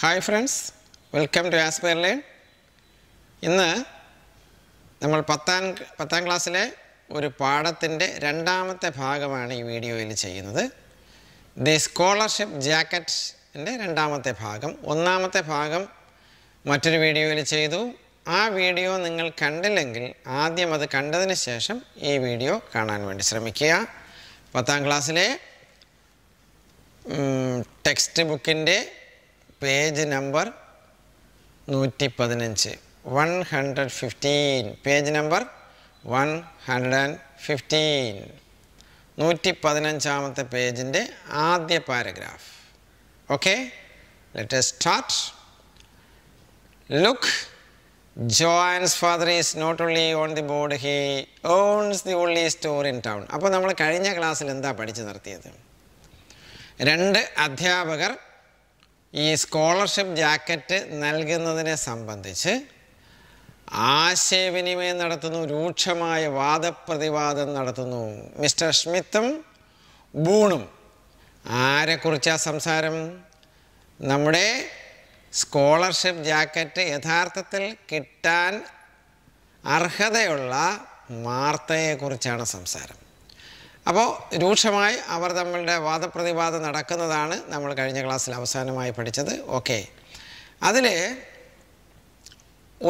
Hi friends welcome to Aspire Learn ഇന്ന് നമ്മൾ പത്താം പത്താം ക്ലാസ്സിലെ ഒരു പാഠത്തിൻ്റെ രണ്ടാമത്തെ ഭാഗമാണ് ഈ വീഡിയോയിൽ ചെയ്യുന്നത് ദി സ്കോളർഷിപ്പ് ജാക്കറ്റ്സിൻ്റെ രണ്ടാമത്തെ ഭാഗം ഒന്നാമത്തെ ഭാഗം മറ്റൊരു വീഡിയോയിൽ ചെയ്തു ആ വീഡിയോ നിങ്ങൾ കണ്ടില്ലെങ്കിൽ ആദ്യം അത് കണ്ടതിന് ശേഷം ഈ വീഡിയോ കാണാൻ വേണ്ടി ശ്രമിക്കുക പത്താം ക്ലാസ്സിലെ ടെക്സ്റ്റ് ബുക്കിൻ്റെ പേജ് നമ്പർ നൂറ്റി പതിനഞ്ച് one hundred fifteen page number one hundred and fifteen നൂറ്റി പതിനഞ്ചാമത്തെ പേജിൻ്റെ ആദ്യ paragraph okay let start look Joan's father is not only on the board he owns the only store in town അപ്പോൾ നമ്മൾ കഴിഞ്ഞ ക്ലാസ്സിൽ എന്താ പഠിച്ചു നിർത്തിയത് രണ്ട് അധ്യാപകർ ഈ സ്കോളർഷിപ്പ് ജാക്കറ്റ് നൽകുന്നതിനെ സംബന്ധിച്ച് ആശയവിനിമയം നടത്തുന്നു രൂക്ഷമായ വാദപ്രതിവാദം നടത്തുന്നു മിസ്റ്റർ സ്മിത്തും ബൂണും ആരെക്കുറിച്ചാണ് സംസാരം നമ്മുടെ സ്കോളർഷിപ്പ് ജാക്കറ്റ് യഥാർത്ഥത്തിൽ കിട്ടാൻ അർഹതയുള്ള വാർത്തയെക്കുറിച്ചാണ് സംസാരം അപ്പോൾ രൂക്ഷമായി അവർ തമ്മിലുള്ള വാദപ്രതിവാദം നടക്കുന്നതാണ് നമ്മൾ കഴിഞ്ഞ ക്ലാസ്സിൽ അവസാനമായി പഠിച്ചത് ഓക്കെ അതിൽ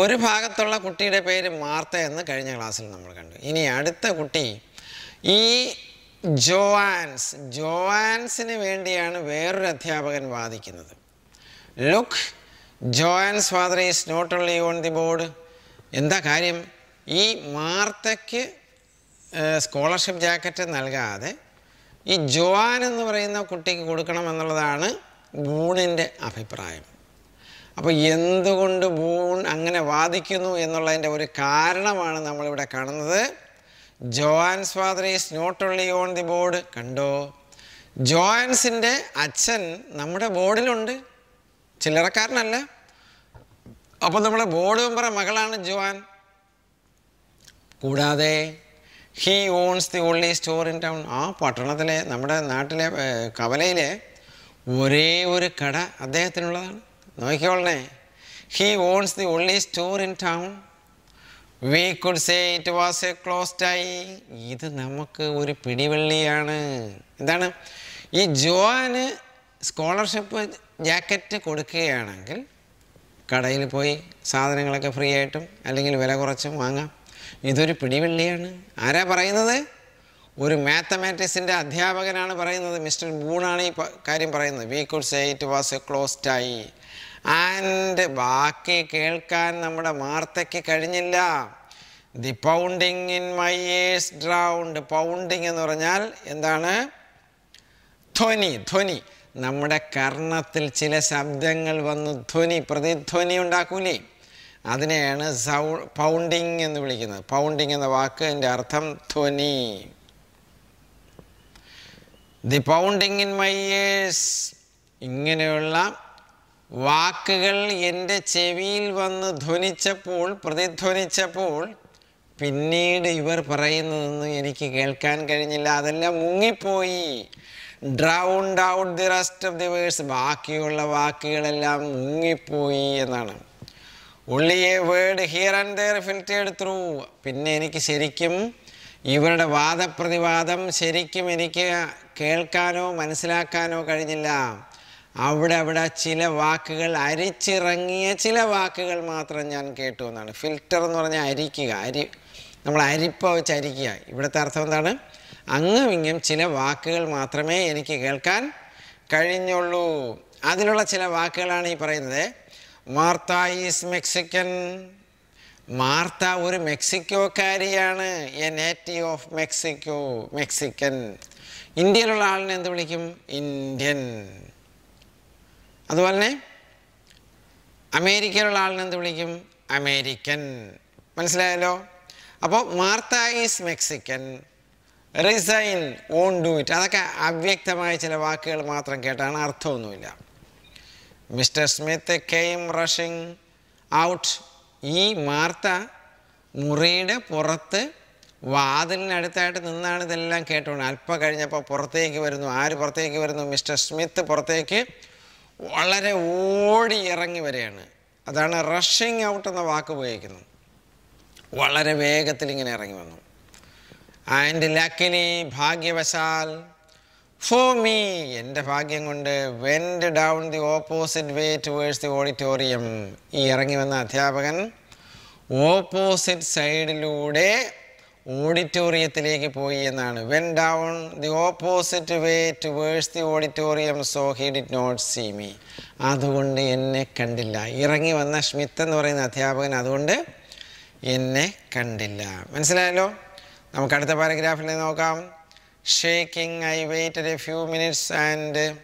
ഒരു ഭാഗത്തുള്ള കുട്ടിയുടെ പേര് മാർത്ത എന്ന് കഴിഞ്ഞ ക്ലാസ്സിൽ നമ്മൾ കണ്ടു ഇനി അടുത്ത കുട്ടി ഈ ജോവാൻസ് ജോവാൻസിന് വേണ്ടിയാണ് വേറൊരു അധ്യാപകൻ വാദിക്കുന്നത് look Joan's father is not only on the board എന്താ കാര്യം ഈ മാർത്തയ്ക്ക് സ്കോളർഷിപ്പ് ജാക്കറ്റ് നൽകാതെ ഈ ജോവാൻ എന്ന് പറയുന്ന കുട്ടിക്ക് കൊടുക്കണമെന്നുള്ളതാണ് ബൂണിൻ്റെ അഭിപ്രായം അപ്പോൾ എന്തുകൊണ്ട് ബൂൺ അങ്ങനെ വാദിക്കുന്നു എന്നുള്ളതിൻ്റെ ഒരു കാരണമാണ് നമ്മളിവിടെ കാണുന്നത് Joan's father is not only on the board കണ്ടോ ജോവാൻസിൻ്റെ അച്ഛൻ നമ്മുടെ ബോർഡിലുണ്ട് ചില്ലറക്കാരനല്ല അപ്പോൾ നമ്മുടെ ബോർഡ് മെമ്പറ മകളാണ് ജോവാൻ കൂടാതെ he owns the only store in town ആ പട്ടണത്തിലെ നമ്മുടെ നാട്ടിലെ കവലയിലെ ഒരേ ഒരു കട അദ്ദേഹത്തിനുള്ളതാണ് നോക്കിക്കോളണേ he owns the only store in town we could say it was a closed ആയി ഇത് നമുക്ക് ഒരു പിടിവള്ളിയാണ് എന്താണ് ഈ ജോന് സ്കോളർഷിപ്പ് ജാക്കറ്റ് കൊടുക്കുകയാണെങ്കിൽ കടയിൽ പോയി സാധനങ്ങളൊക്കെ ഫ്രീ ആയിട്ടും അല്ലെങ്കിൽ വില കുറച്ചും വാങ്ങാം ഇതൊരു പിടിവെള്ളിയാണ് ആരാ പറയുന്നത് ഒരു മാത്തമാറ്റിക്സിൻ്റെ അധ്യാപകനാണ് പറയുന്നത് മിസ്റ്റർ ബൂണാണ് ഈ കാര്യം പറയുന്നത് we could say it was a closed tie and ബാക്കി കേൾക്കാൻ നമ്മുടെ വാർത്തയ്ക്ക് കഴിഞ്ഞില്ല the pounding in my ears drowned pounding എന്ന് പറഞ്ഞാൽ എന്താണ് ധ്വനി ധ്വനി നമ്മുടെ കർണത്തിൽ ചില ശബ്ദങ്ങൾ വന്ന് ധ്വനി പ്രതിധ്വനി ഉണ്ടാക്കൂലേ അതിനെയാണ് സൗ പൗണ്ടിങ് എന്ന് വിളിക്കുന്നത് പൗണ്ടിങ് എന്ന എൻ്റെ അർത്ഥം ധ്വനി the pounding in my ears ഇങ്ങനെയുള്ള വാക്കുകൾ എൻ്റെ ചെവിയിൽ വന്ന് ധ്വനിച്ചപ്പോൾ പ്രതിധ്വനിച്ചപ്പോൾ പിന്നീട് ഇവർ പറയുന്നതൊന്നും എനിക്ക് കേൾക്കാൻ കഴിഞ്ഞില്ല അതെല്ലാം മുങ്ങിപ്പോയി drowned out the rest of the words ബാക്കിയുള്ള വാക്കുകളെല്ലാം മുങ്ങിപ്പോയി എന്നാണ് only a word here and there filtered through പിന്നെ എനിക്ക് ശരിക്കും ഇവരുടെ വാദപ്രതിവാദം ശരിക്കും എനിക്ക് കേൾക്കാനോ മനസ്സിലാക്കാനോ കഴിഞ്ഞില്ല അവിടെ അവിടെ ചില വാക്കുകൾ അരിച്ചിറങ്ങിയ ചില വാക്കുകൾ മാത്രം ഞാൻ കേട്ടു എന്നാണ് ഫിൽറ്റർ എന്ന് പറഞ്ഞാൽ അരിക്കുക അരി നമ്മൾ അരിപ്പ വെച്ച് അരിക്കുക ഇവിടുത്തെ അർത്ഥം എന്താണ് അങ്ങും ഇങ്ങും ചില വാക്കുകൾ മാത്രമേ എനിക്ക് കേൾക്കാൻ കഴിഞ്ഞുള്ളൂ അതിലുള്ള ചില വാക്കുകളാണ് ഈ പറയുന്നത് മാർത്ത ഈസ് മെക്സിക്കൻ മാർത്ത ഒരു മെക്സിക്കോക്കാരിയാണ് a native of Mexico Mexican ഇന്ത്യയിലുള്ള ആളിനെ എന്ത് വിളിക്കും ഇന്ത്യൻ അതുപോലെ തന്നെ അമേരിക്കയിലുള്ള ആളിനെ എന്ത് വിളിക്കും അമേരിക്കൻ മനസ്സിലായല്ലോ അപ്പോൾ Martha is Mexican resign on do it അതൊക്കെ അവ്യക്തമായ ചില വാക്കുകൾ മാത്രം കേട്ടാണ് അർത്ഥമൊന്നുമില്ല Mr. Smith came rushing out. ഈ വാർത്ത മുറിയുടെ പുറത്ത് വാതിലിനടുത്തായിട്ട് നിന്നാണ് ഇതെല്ലാം കേട്ടോണ്ട് അല്പം കഴിഞ്ഞപ്പോൾ പുറത്തേക്ക് വരുന്നു ആര് പുറത്തേക്ക് വരുന്നു മിസ്റ്റർ സ്മിത്ത് പുറത്തേക്ക് വളരെ ഓടി ഇറങ്ങി വരികയാണ് അതാണ് റഷിങ് ഔട്ട് എന്ന വാക്ക് ഉപയോഗിക്കുന്നത് വളരെ വേഗത്തിൽ ഇങ്ങനെ ഇറങ്ങി വന്നു ആൻഡ് ലക്കിനി ഭാഗ്യവശാൽ ഫോർ മീ എൻ്റെ ഭാഗ്യം കൊണ്ട് went down the opposite way towards the auditorium ഈ ഇറങ്ങി വന്ന അധ്യാപകൻ ഓപ്പോസിറ്റ് സൈഡിലൂടെ ഓഡിറ്റോറിയത്തിലേക്ക് പോയി എന്നാണ് went down the opposite way towards the auditorium so he did not see me അതുകൊണ്ട് എന്നെ കണ്ടില്ല ഇറങ്ങി വന്ന സ്മിത്ത് എന്ന് പറയുന്ന അധ്യാപകൻ അതുകൊണ്ട് എന്നെ കണ്ടില്ല മനസ്സിലായല്ലോ നമുക്ക് അടുത്ത പാരഗ്രാഫിൽ നോക്കാം shaking. I waited a few minutes and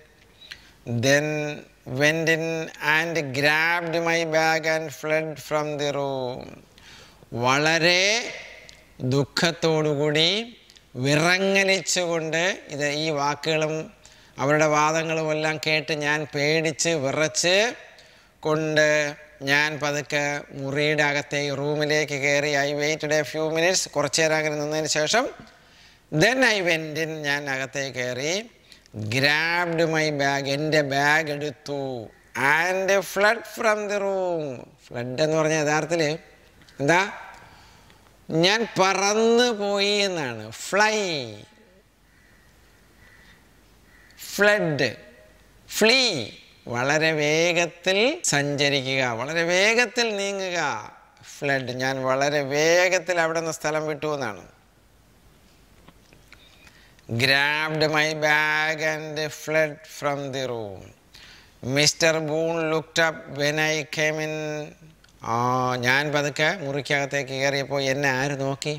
then went in and grabbed my bag and fled from the room. വളരെ ദുഃഖത്തോടുകൂടി വിറങ്ങലിച്ചുകൊണ്ട് ഇത് ഈ വാക്കുകളും അവരുടെ വാദങ്ങളും എല്ലാം കേട്ട് ഞാൻ പേടിച്ച് വിറച്ച് കൊണ്ട് ഞാൻ പതുക്കെ മുറിയുടെ അകത്തെ റൂമിലേക്ക് കയറി I waited a few minutes കുറച്ചു നേരം അങ്ങനെ നിന്നതിന് ശേഷം ദെൻ ഐ വെൻറ്റിൻ ഞാൻ അകത്തേ കയറി ഗ്രാബ്ഡ് മൈ ബാഗ് എൻ്റെ ബാഗ് എടുത്തു and fled from the room fled എന്ന് പറഞ്ഞ യഥാർത്ഥത്തിൽ എന്താ ഞാൻ പറന്ന് പോയി എന്നാണ് ഫ്ലൈ ഫ്ലഡ് ഫ്ലീ വളരെ വേഗത്തിൽ സഞ്ചരിക്കുക വളരെ വേഗത്തിൽ നീങ്ങുക ഫ്ലഡ് ഞാൻ വളരെ വേഗത്തിൽ അവിടെ നിന്ന് സ്ഥലം വിട്ടു എന്നാണ് grabbed my bag and fled from the room. Mister Boone looked up when I came in ഞാൻ പതുക്കെ മുറിക്കകത്തേക്ക് കയറിയപ്പോൾ എന്നെ ആര് നോക്കി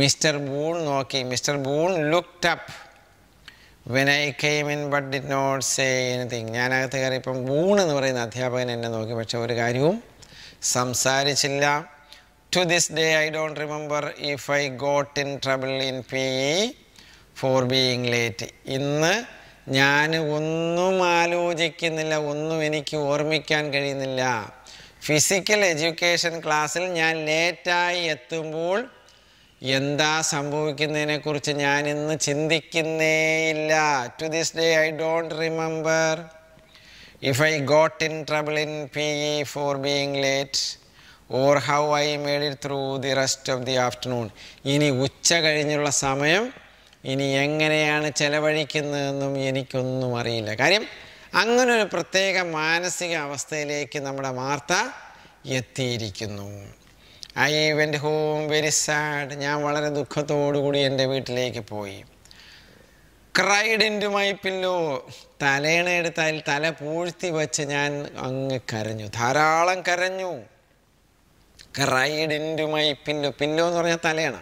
മിസ്റ്റർ ബൂൺ നോക്കി mister Boone looked up when I came in but did not say anything ഞാനകത്ത് കയറിയപ്പം ബൂൺ എന്ന് പറയുന്ന അധ്യാപകൻ എന്നെ നോക്കി പക്ഷെ ഒരു കാര്യവും സംസാരിച്ചില്ല to this day I don't remember if I got in trouble in P E for being late ഇന്ന് ഞാൻ ഒന്നും ആലോചിക്കുന്നില്ല ഒന്നും എനിക്ക് ഓർമ്മിക്കാൻ കഴിയുന്നില്ല ഫിസിക്കൽ എഡ്യൂക്കേഷൻ ക്ലാസ്സിൽ ഞാൻ ലേറ്റായി എത്തുമ്പോൾ എന്താ സംഭവിക്കുന്നതിനെക്കുറിച്ച് ഞാൻ ഇന്ന് ചിന്തിക്കുന്നേയില്ല to this day I don't remember if I got in trouble in P E for being late or how I made it through the rest of the afternoon ഇനി ഉച്ച കഴിഞ്ഞുള്ള സമയം ഇനി എങ്ങനെയാണ് ചെലവഴിക്കുന്നതെന്നും എനിക്കൊന്നും അറിയില്ല കാര്യം അങ്ങനെ ഒരു പ്രത്യേക മാനസിക അവസ്ഥയിലേക്ക് നമ്മുടെ വാർത്ത എത്തിയിരിക്കുന്നു I went home very sad ഞാൻ വളരെ ദുഃഖത്തോടുകൂടി എൻ്റെ വീട്ടിലേക്ക് പോയി ക്രൈഡ് ഇൻറ്റു മൈ പില്ലോ തലേണ എടുത്താൽ തല പൂഴ്ത്തി വെച്ച് ഞാൻ അങ്ങ് കരഞ്ഞു ധാരാളം കരഞ്ഞു cried into my pillow pillow എന്ന് പറഞ്ഞാൽ തലേണ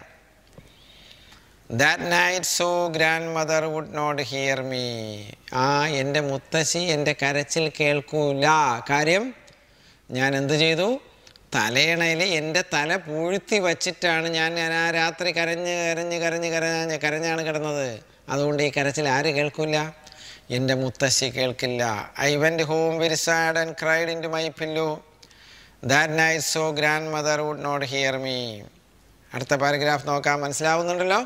that night so grandmother would not hear me ആ എൻ്റെ മുത്തശ്ശി എൻ്റെ കരച്ചിൽ കേൾക്കൂല കാര്യം ഞാൻ എന്ത് ചെയ്തു തലയണയിൽ എൻ്റെ തല പൂഴ്ത്തി വച്ചിട്ടാണ് ഞാൻ ഞാൻ ആ രാത്രി കരഞ്ഞ് കരഞ്ഞ് കരഞ്ഞ് കരഞ്ഞ് കരഞ്ഞാണ് കിടന്നത് അതുകൊണ്ട് ഈ കരച്ചിൽ ആര് കേൾക്കില്ല എൻ്റെ മുത്തശ്ശി കേൾക്കില്ല I went home very sad and cried into my pillow that night so grandmother would not hear me അടുത്ത പാരഗ്രാഫ് നോക്കാം മനസ്സിലാവുന്നുണ്ടല്ലോ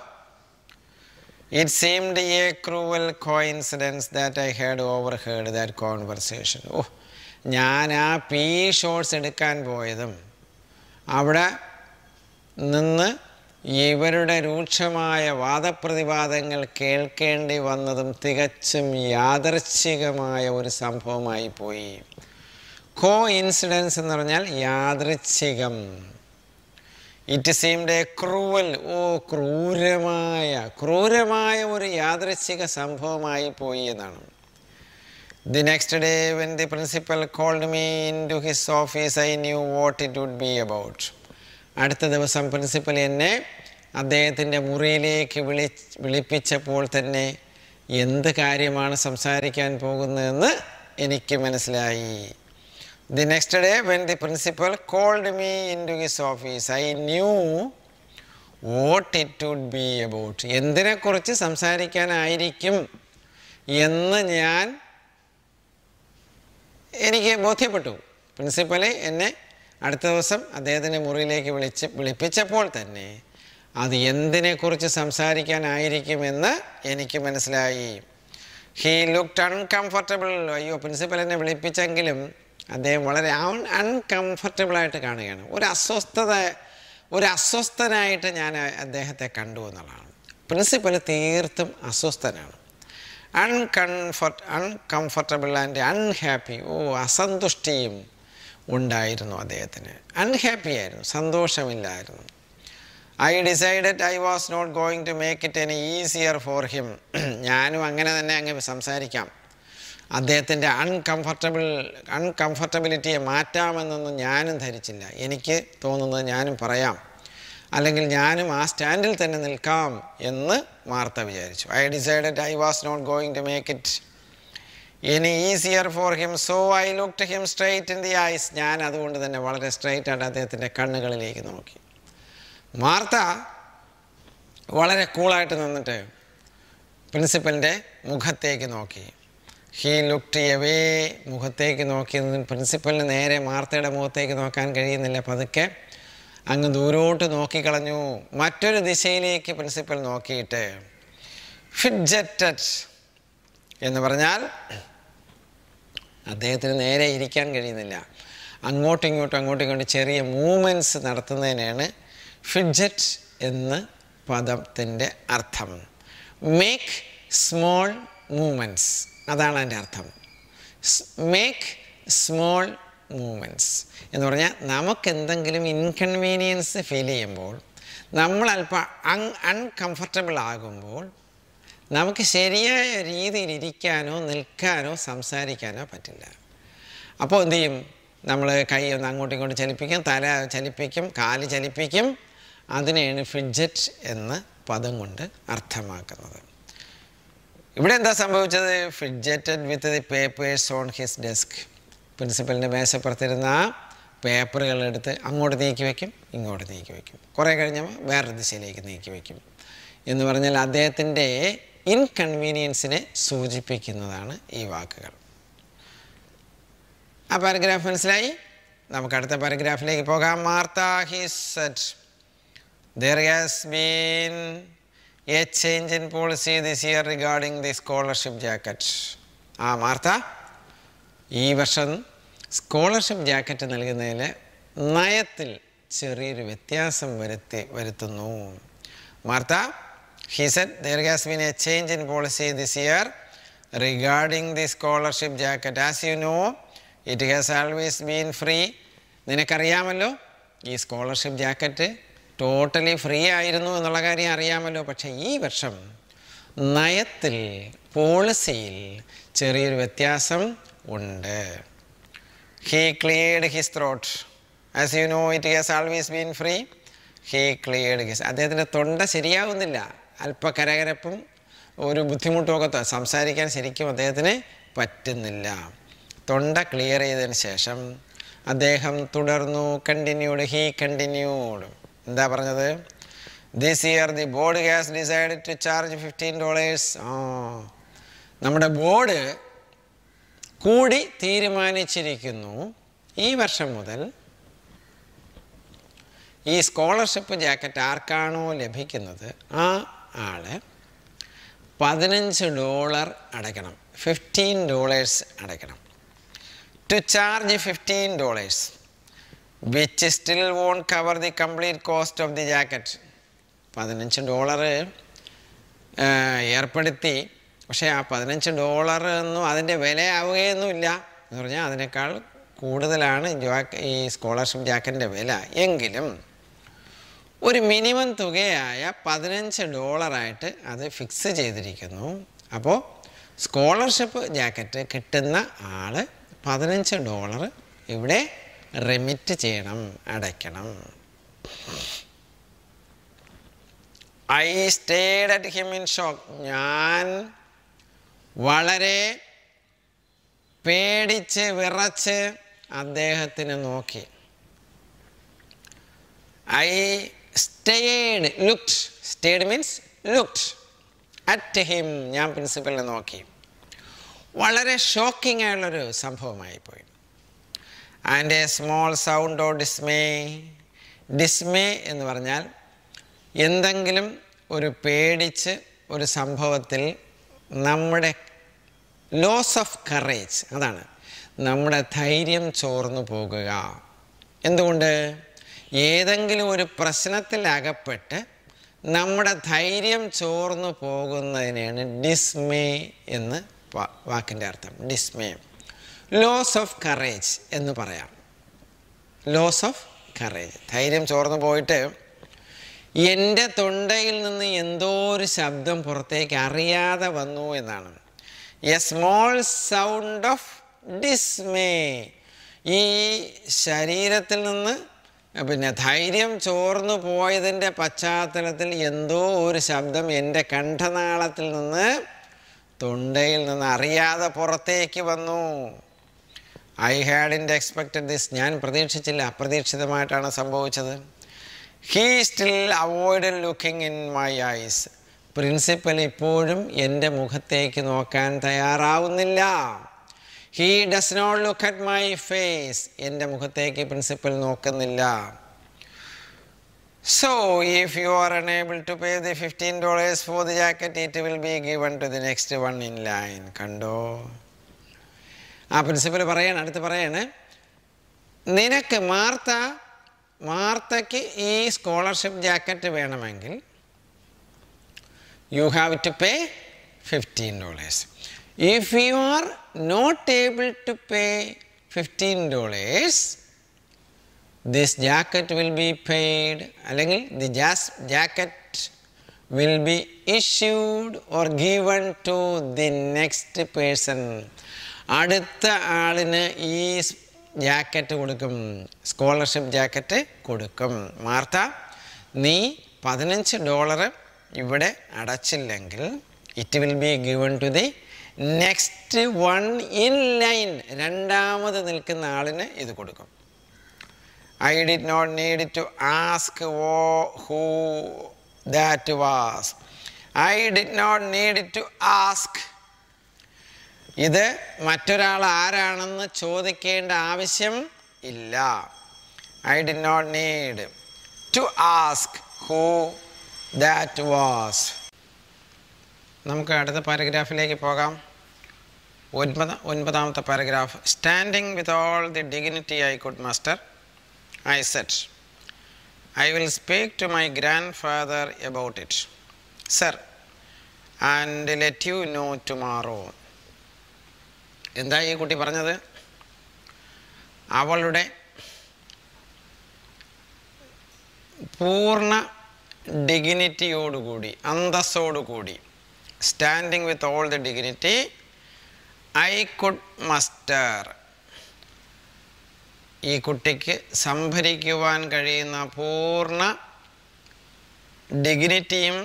It seemed a cruel coincidence that I had overheard that conversation. Oh oh, ഞാൻ ആ P shots എടുക്കാൻ പോയതും അവിടെ നിന്ന് ഇവരുടെ രൂക്ഷമായ വാദപ്രതിവാദങ്ങൾ കേൾക്കേണ്ടി വന്നതും തികച്ചും യാദർച്ഛികമായ ഒരു സംഭവമായി പോയി കോ ഇൻസിഡൻസ് എന്ന് പറഞ്ഞാൽ യാദൃച്ഛികം ഇറ്റ് സീംഡ് എ ക്രൂവൽ ഓ ക്രൂരമായ ക്രൂരമായ ഒരു യാദൃശ്ചിക സംഭവമായി പോയി എന്നാണ് the next day when the principal called me into his office I knew what it would be about അടുത്ത ദിവസം പ്രിൻസിപ്പൽ എന്നെ അദ്ദേഹത്തിൻ്റെ മുറിയിലേക്ക് വിളി വിളിപ്പിച്ചപ്പോൾ തന്നെ എന്ത് കാര്യമാണ് സംസാരിക്കാൻ പോകുന്നതെന്ന് എനിക്ക് മനസ്സിലായി The next day when the principal called me into his office, I knew what it would be about. എന്തിനെക്കുറിച്ച് സംസാരിക്കാനായിരിക്കും എന്ന് ഞാൻ എനിക്ക് ബോധ്യപ്പെട്ടു പ്രിൻസിപ്പൽ എന്നെ അടുത്ത ദിവസം അദ്ദേഹത്തിൻ്റെ മുറിയിലേക്ക് വിളിച്ച് വിളിപ്പിച്ചപ്പോൾ തന്നെ അത് എന്തിനെക്കുറിച്ച് സംസാരിക്കാനായിരിക്കുമെന്ന് എനിക്ക് മനസ്സിലായി ഹീ ലുക്ക് അൺകംഫർട്ടബിൾ അയ്യോ പ്രിൻസിപ്പൽ എന്നെ വിളിപ്പിച്ചെങ്കിലും അദ്ദേഹം വളരെ അൺകംഫർട്ടബിളായിട്ട് കാണുകയാണ് ഒരു അസ്വസ്ഥത ഒരു അസ്വസ്ഥനായിട്ട് ഞാൻ അദ്ദേഹത്തെ കണ്ടു എന്നുള്ളതാണ് പ്രിൻസിപ്പൽ തീർത്തും അസ്വസ്ഥനാണ് അൺകംഫർട്ട് അൺകംഫർട്ടബിൾ ആൻഡ് അൺഹാപ്പി ഓ അസന്തുഷ്ടിയും ഉണ്ടായിരുന്നു അദ്ദേഹത്തിന് അൺഹാപ്പി ആയിരുന്നു സന്തോഷമില്ലായിരുന്നു I decided I was not going to make it any easier for him ഞാനും അങ്ങനെ തന്നെ അങ്ങ് സംസാരിക്കാം അദ്ദേഹത്തിൻ്റെ അൺകംഫർട്ടബിൾ അൺകംഫർട്ടബിലിറ്റിയെ മാറ്റാമെന്നൊന്നും ഞാനും ധരിച്ചില്ല എനിക്ക് തോന്നുന്നത് ഞാനും പറയാം അല്ലെങ്കിൽ ഞാനും ആ സ്റ്റാൻഡിൽ തന്നെ നിൽക്കാം എന്ന് വാർത്ത വിചാരിച്ചു I decided I was not going to make it any easier for him so I look him straight in the eyes ഞാൻ അതുകൊണ്ട് തന്നെ വളരെ സ്ട്രൈറ്റ് അദ്ദേഹത്തിൻ്റെ കണ്ണുകളിലേക്ക് നോക്കി വാർത്ത വളരെ കൂളായിട്ട് നിന്നിട്ട് പ്രിൻസിപ്പലിൻ്റെ മുഖത്തേക്ക് നോക്കി ഹീ ലുക്ട് എവേ മുഖത്തേക്ക് നോക്കിയതും പ്രിൻസിപ്പലിന് നേരെ മാർത്തയുടെ മുഖത്തേക്ക് നോക്കാൻ കഴിയുന്നില്ല പതുക്കെ അങ്ങ് ദൂരോട്ട് നോക്കിക്കളഞ്ഞു മറ്റൊരു ദിശയിലേക്ക് പ്രിൻസിപ്പൽ നോക്കിയിട്ട് ഫിഡ്ജറ്റഡ് എന്ന് പറഞ്ഞാൽ അദ്ദേഹത്തിന് നേരെ ഇരിക്കാൻ കഴിയുന്നില്ല അങ്ങോട്ടും ഇങ്ങോട്ടും അങ്ങോട്ടും ഇങ്ങോട്ടും ചെറിയ മൂവ്മെൻറ്റ്സ് നടത്തുന്നതിനാണ് ഫിഡ്ജറ്റ് എന്ന് പദത്തിൻ്റെ അർത്ഥം മേക്ക് സ്മോൾ മൂവ്മെൻറ്റ്സ് അതാണ് അതിൻ്റെ അർത്ഥം മേക്ക് സ്മോൾ മൂമെൻറ്റ്സ് എന്ന് പറഞ്ഞാൽ എന്തെങ്കിലും ഇൻകൺവീനിയൻസ് ഫീൽ ചെയ്യുമ്പോൾ നമ്മൾ അല്പം അൺ അൺകംഫർട്ടബിൾ ആകുമ്പോൾ നമുക്ക് ശരിയായ രീതിയിൽ ഇരിക്കാനോ നിൽക്കാനോ സംസാരിക്കാനോ പറ്റില്ല അപ്പോൾ എന്തു ചെയ്യും നമ്മൾ കൈ ഒന്ന് അങ്ങോട്ടും ഇങ്ങോട്ടും ചലിപ്പിക്കും തല ചലിപ്പിക്കും കാല് ചലിപ്പിക്കും അതിനെയാണ് ഫിഡ്ജറ്റ് എന്ന പദം കൊണ്ട് അർത്ഥമാക്കുന്നത് ഇവിടെ എന്താ സംഭവിച്ചത് fidgeted with the papers on his desk പ്രിൻസിപ്പലിൻ്റെ മേശപ്പുറത്തിരുന്ന പേപ്പറുകളെടുത്ത് അങ്ങോട്ട് നീക്കി വയ്ക്കും ഇങ്ങോട്ട് നീക്കി വയ്ക്കും കുറേ കഴിഞ്ഞപ്പോൾ വേറൊരു ദിശയിലേക്ക് നീക്കി വയ്ക്കും എന്ന് പറഞ്ഞാൽ അദ്ദേഹത്തിൻ്റെ ഇൻകൺവീനിയൻസിനെ സൂചിപ്പിക്കുന്നതാണ് ഈ വാക്കുകൾ ആ പാരഗ്രാഫ് മനസ്സിലായി നമുക്ക് അടുത്ത പാരഗ്രാഫിലേക്ക് പോകാം Martha his said there has been a change in policy this year regarding the scholarship jacket. ആ വാർത്ത ഈ വർഷം സ്കോളർഷിപ്പ് ജാക്കറ്റ് നൽകുന്നതിൽ നയത്തിൽ ചെറിയൊരു വ്യത്യാസം വരുത്തി വരുത്തുന്നു വാർത്ത he said there has been a change in policy this year regarding the scholarship jacket as you know it has always been free നിനക്കറിയാമല്ലോ ഈ സ്കോളർഷിപ്പ് ജാക്കറ്റ് ടോട്ടലി ഫ്രീ ആയിരുന്നു എന്നുള്ള കാര്യം അറിയാമല്ലോ പക്ഷേ ഈ വർഷം നയത്തിൽ പോളിസിയിൽ ചെറിയൊരു വ്യത്യാസം ഉണ്ട് he cleared his throat as you know it has always been free he cleared his അദ്ദേഹത്തിൻ്റെ തൊണ്ട ശരിയാവുന്നില്ല അല്പ കരകരപ്പും ഒരു ബുദ്ധിമുട്ടുമൊക്കെ സംസാരിക്കാൻ ശരിക്കും അദ്ദേഹത്തിന് പറ്റുന്നില്ല തൊണ്ട ക്ലിയർ ചെയ്തതിന് ശേഷം അദ്ദേഹം തുടർന്നു കണ്ടിന്യൂഡ് ഹീ കണ്ടിന്യൂഡ് എന്താ പറഞ്ഞത് this year the board has decide to charge fifteen dollars ഓ നമ്മുടെ ബോർഡ് കൂടി തീരുമാനിച്ചിരിക്കുന്നു ഈ വർഷം മുതൽ ഈ സ്കോളർഷിപ്പ് ജാക്കറ്റ് ആർക്കാണോ ലഭിക്കുന്നത് ആ ആള് പതിനഞ്ച് ഡോളർ അടയ്ക്കണം ഫിഫ്റ്റീൻ ഡോളേഴ്സ് അടയ്ക്കണം to charge fifteen dollars which still won't cover the complete cost of the jacket പതിനഞ്ച് ഡോളർ ഏർപ്പെടുത്തി പക്ഷേ ആ പതിനഞ്ച് ഡോളർ ഒന്നും അതിൻ്റെ വിലയാവുകയൊന്നുമില്ല എന്ന് പറഞ്ഞാൽ അതിനേക്കാൾ കൂടുതലാണ് ഈ സ്കോളർഷിപ്പ് ജാക്കറ്റിൻ്റെ വില എങ്കിലും ഒരു മിനിമം തുകയായ പതിനഞ്ച് ഡോളറായിട്ട് അത് ഫിക്സ് ചെയ്തിരിക്കുന്നു അപ്പോൾ സ്കോളർഷിപ്പ് ജാക്കറ്റ് കിട്ടുന്ന ആൾ പതിനഞ്ച് ഡോളർ ഇവിടെ റിമിറ്റ് ചെയ്യണം അടയ്ക്കണം I stared at him in shock ഞാൻ വളരെ പേടിച്ച് വിറച്ച് അദ്ദേഹത്തിന് നോക്കി I stared looked stared means looked at him ഞാൻ പ്രിൻസിപ്പലിനെ നോക്കി വളരെ ഷോക്കിംഗ് ആയുള്ളൊരു സംഭവമായിപ്പോയി and a small sound of dismay dismay എന്ന് പറഞ്ഞാൽ എന്തെങ്കിലും ഒരു പേടിച്ച് ഒരു സംഭവത്തിൽ നമ്മുടെ ലോസ് ഓഫ് കറേജ് അതാണ് നമ്മുടെ ധൈര്യം ചോർന്നു പോകുക എന്തുകൊണ്ട് ഏതെങ്കിലും ഒരു പ്രശ്നത്തിൽ അകപ്പെട്ട് നമ്മുടെ ധൈര്യം ചോർന്നു പോകുന്നതിനെയാണ് ഡിസ്മേ എന്ന് വാക്കിൻ്റെ അർത്ഥം ഡിസ്മേ ലോസ് ഓഫ് കറേജ് എന്ന് പറയാം ലോസ് ഓഫ് കറേജ് ധൈര്യം ചോർന്നു പോയിട്ട് എൻ്റെ തൊണ്ടയിൽ നിന്ന് എന്തോ ഒരു ശബ്ദം പുറത്തേക്ക് അറിയാതെ വന്നു എന്നാണ് a small sound of dismay ഈ ശരീരത്തിൽ നിന്ന് പിന്നെ ധൈര്യം ചോർന്നു പോയതിൻ്റെ പശ്ചാത്തലത്തിൽ എന്തോ ഒരു ശബ്ദം എൻ്റെ കണ്ഠനാളത്തിൽ നിന്ന് തൊണ്ടയിൽ നിന്ന് അറിയാതെ പുറത്തേക്ക് വന്നു I had in expected this ഞാൻ പ്രതീക്ഷിച്ചില്ല അപ്രതീക്ഷിതമായിട്ടാണ് സംഭവിച്ചത് he still avoid looking in my eyes principal ഇപ്പോഴും എൻ്റെ മുഖത്തേക്ക് നോക്കാൻ തയ്യാറാവുന്നില്ല he does not look at my face എൻ്റെ മുഖത്തേക്ക് പ്രിൻസിപ്പൽ നോക്കുന്നില്ല so if you are unable to pay the fifteen dollars for the jacket it will be given to the next one in line കണ്ടോ ആ principal പറയാണ് അടുത്ത് പറയാണ് നിനക്ക് Martha മാർത്തയ്ക്ക് ഈ സ്കോളർഷിപ്പ് ജാക്കറ്റ് വേണമെങ്കിൽ you have to pay fifteen dollars if you are not able to pay fifteen dollars this jacket will be paid അല്ലെങ്കിൽ the jas jacket will be issued or given to the next person അടുത്ത ആളിന് ഈ jacket കൊടുക്കും scholarship jacket കൊടുക്കും Martha നീ പതിനഞ്ച് dollar ഇവിടെ അടച്ചില്ലെങ്കിൽ it will be given to the next one in line രണ്ടാമത് നിൽക്കുന്ന ആളിന് ഇത് കൊടുക്കും I did not need to ask who who that was I did not need to ask ഇത് മറ്റൊരാൾ ആരാണെന്ന് ചോദിക്കേണ്ട ആവശ്യം ഇല്ല I did not need to ask who that was നമുക്ക് അടുത്ത പാരഗ്രാഫിലേക്ക് പോകാം ഒൻപത് ഒൻപതാമത്തെ paragraph standing with all the dignity I could master I said I will speak to my grandfather about it sir and let you know tomorrow എന്താ ഈ കുട്ടി പറഞ്ഞത് അവളുടെ പൂർണ്ണ ഡിഗ്നിറ്റിയോടുകൂടി അന്തസ്സോടുകൂടി standing with all the dignity I could muster ഈ കുട്ടിക്ക് സംഭരിക്കുവാൻ കഴിയുന്ന പൂർണ്ണ ഡിഗ്നിറ്റിയും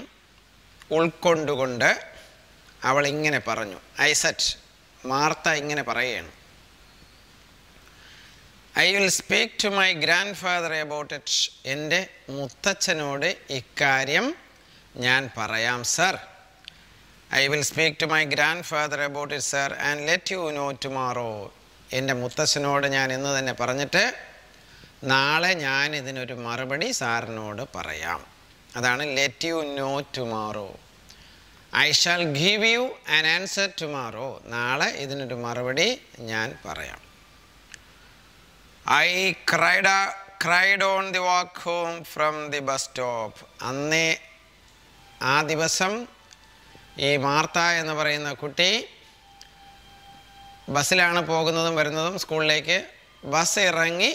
ഉൾക്കൊണ്ടുകൊണ്ട് അവൾ ഇങ്ങനെ പറഞ്ഞു ഐ സെറ്റ് മാർത്ത ഇങ്ങനെ പറയുകയാണ് I will speak to my grandfather about it എൻ്റെ മുത്തച്ഛനോട് ഇക്കാര്യം ഞാൻ പറയാം sir I will speak to my grandfather about it sir and let you know tomorrow എൻ്റെ മുത്തച്ഛനോട് ഞാൻ ഇന്ന് തന്നെ പറഞ്ഞിട്ട് നാളെ ഞാൻ ഇതിനൊരു മറുപടി സാറിനോട് പറയാം അതാണ് let you know tomorrow I shall give you an answer tomorrow നാളെ ഇതിനൊരു മറുപടി ഞാൻ പറയാം I cried cried on the walk home from the bus stop അന്നേ ആ ദിവസം ഈ മാർത്ത എന്ന് പറയുന്ന കുട്ടി ബസ്സിലാണ് പോകുന്നതും വരുന്നതും സ്കൂളിലേക്ക് ബസ് ഇറങ്ങി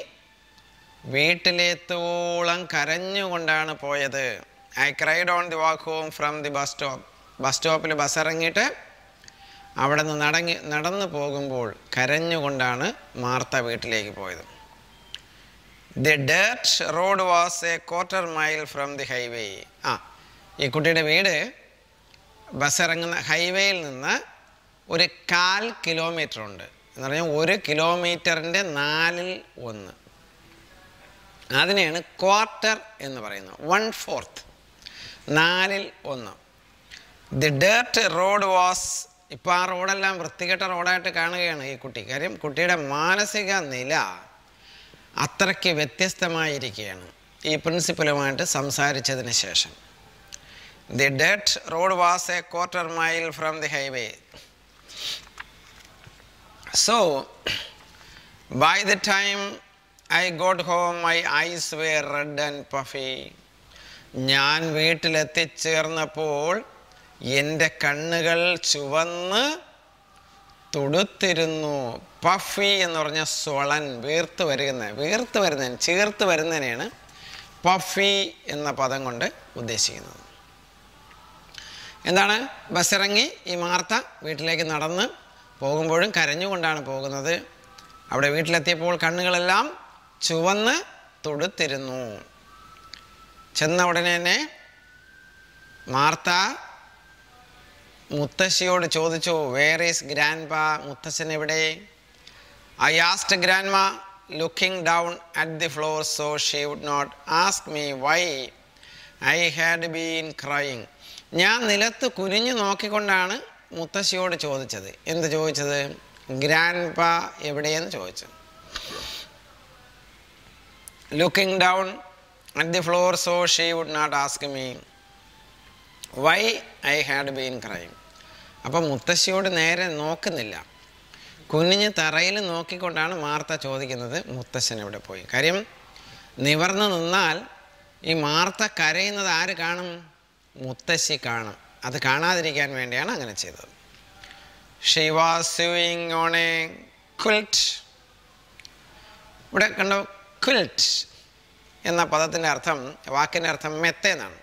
വീട്ടിലെത്തോളം കരഞ്ഞുകൊണ്ടാണ് പോയത് I cried on the walk home from the bus stop bus സ്റ്റോപ്പിൽ ബസ് ഇറങ്ങിയിട്ട് അവിടെ നിന്ന് നടങ്ങി നടന്നു പോകുമ്പോൾ കരഞ്ഞുകൊണ്ടാണ് മാർത്ത വീട്ടിലേക്ക് പോയത് the dirt road was a quarter mile from the highway ആ ഈ കുട്ടിയുടെ വീട് ബസ് ഇറങ്ങുന്ന ഹൈവേയിൽ നിന്ന് ഒരു കാൽ കിലോമീറ്റർ ഉണ്ട് എന്ന് പറഞ്ഞാൽ ഒരു കിലോമീറ്ററിൻ്റെ നാലിൽ ഒന്ന് അതിനെയാണ് ക്വാർട്ടർ എന്ന് പറയുന്നത് വൺ ഫോർത്ത് നാലിൽ ഒന്ന് ദി ഡേർട്ട് റോഡ് വാസ് ഇപ്പോൾ ആ റോഡെല്ലാം വൃത്തികെട്ട റോഡായിട്ട് കാണുകയാണ് ഈ കുട്ടി കാര്യം കുട്ടിയുടെ മാനസിക നില അത്രയ്ക്ക് വ്യത്യസ്തമായിരിക്കുകയാണ് ഈ പ്രിൻസിപ്പലുമായിട്ട് സംസാരിച്ചതിന് ശേഷം the dirt road was a quarter mile from the highway so by the time I got home my eyes were red and puffy ഞാൻ വീട്ടിലെത്തിച്ചേർന്നപ്പോൾ എൻ്റെ കണ്ണുകൾ ചുവന്ന് തൊടുത്തിരുന്നു പഫി എന്ന് പറഞ്ഞ സൊളൻ വീർത്ത് വരുന്ന വീർത്ത് വരുന്നതിന് ചേർത്ത് വരുന്നതിനെയാണ് പഫി എന്ന പദം കൊണ്ട് ഉദ്ദേശിക്കുന്നത് എന്താണ് ബസ്സിറങ്ങി ഈ മാർത്ത വീട്ടിലേക്ക് നടന്ന് പോകുമ്പോഴും കരഞ്ഞുകൊണ്ടാണ് പോകുന്നത് അവിടെ വീട്ടിലെത്തിയപ്പോൾ കണ്ണുകളെല്ലാം ചുവന്ന് തൊടുത്തിരുന്നു ചെന്ന ഉടനെ തന്നെ മാർത്ത മുത്തശ്ശിയോട് ചോദിച്ചു വേർ ഗ്രാൻഡ് പാ മുത്തശ്ശൻ എവിടെ I asked grandma looking down at the floor so she would not ask me why I had been crying ഞാൻ നിലത്ത് കുനിഞ്ഞു നോക്കിക്കൊണ്ടാണ് മുത്തശ്ശിയോട് ചോദിച്ചത് എന്ത് ചോദിച്ചത് ഗ്രാൻഡ് പാ എവിടെയെന്ന് ചോദിച്ചു looking down at the floor so she would not ask me why I had been crying അപ്പം മുത്തശ്ശിയോട് നേരെ നോക്കുന്നില്ല കുഞ്ഞിഞ്ഞ് തറയിൽ നോക്കിക്കൊണ്ടാണ് മാർത്ത ചോദിക്കുന്നത് മുത്തശ്ശൻ എവിടെ പോയി കാര്യം നിവർന്ന് നിന്നാൽ ഈ മാർത്ത കരയുന്നത് ആര് കാണും മുത്തശ്ശി കാണും അത് കാണാതിരിക്കാൻ വേണ്ടിയാണ് അങ്ങനെ ചെയ്തത് ഇവിടെ കണ്ടോ ക്വിൽറ്റ് എന്ന പദത്തിൻ്റെ അർത്ഥം വാക്കിൻ്റെ അർത്ഥം മെത്തേന്നാണ് എന്നാണ്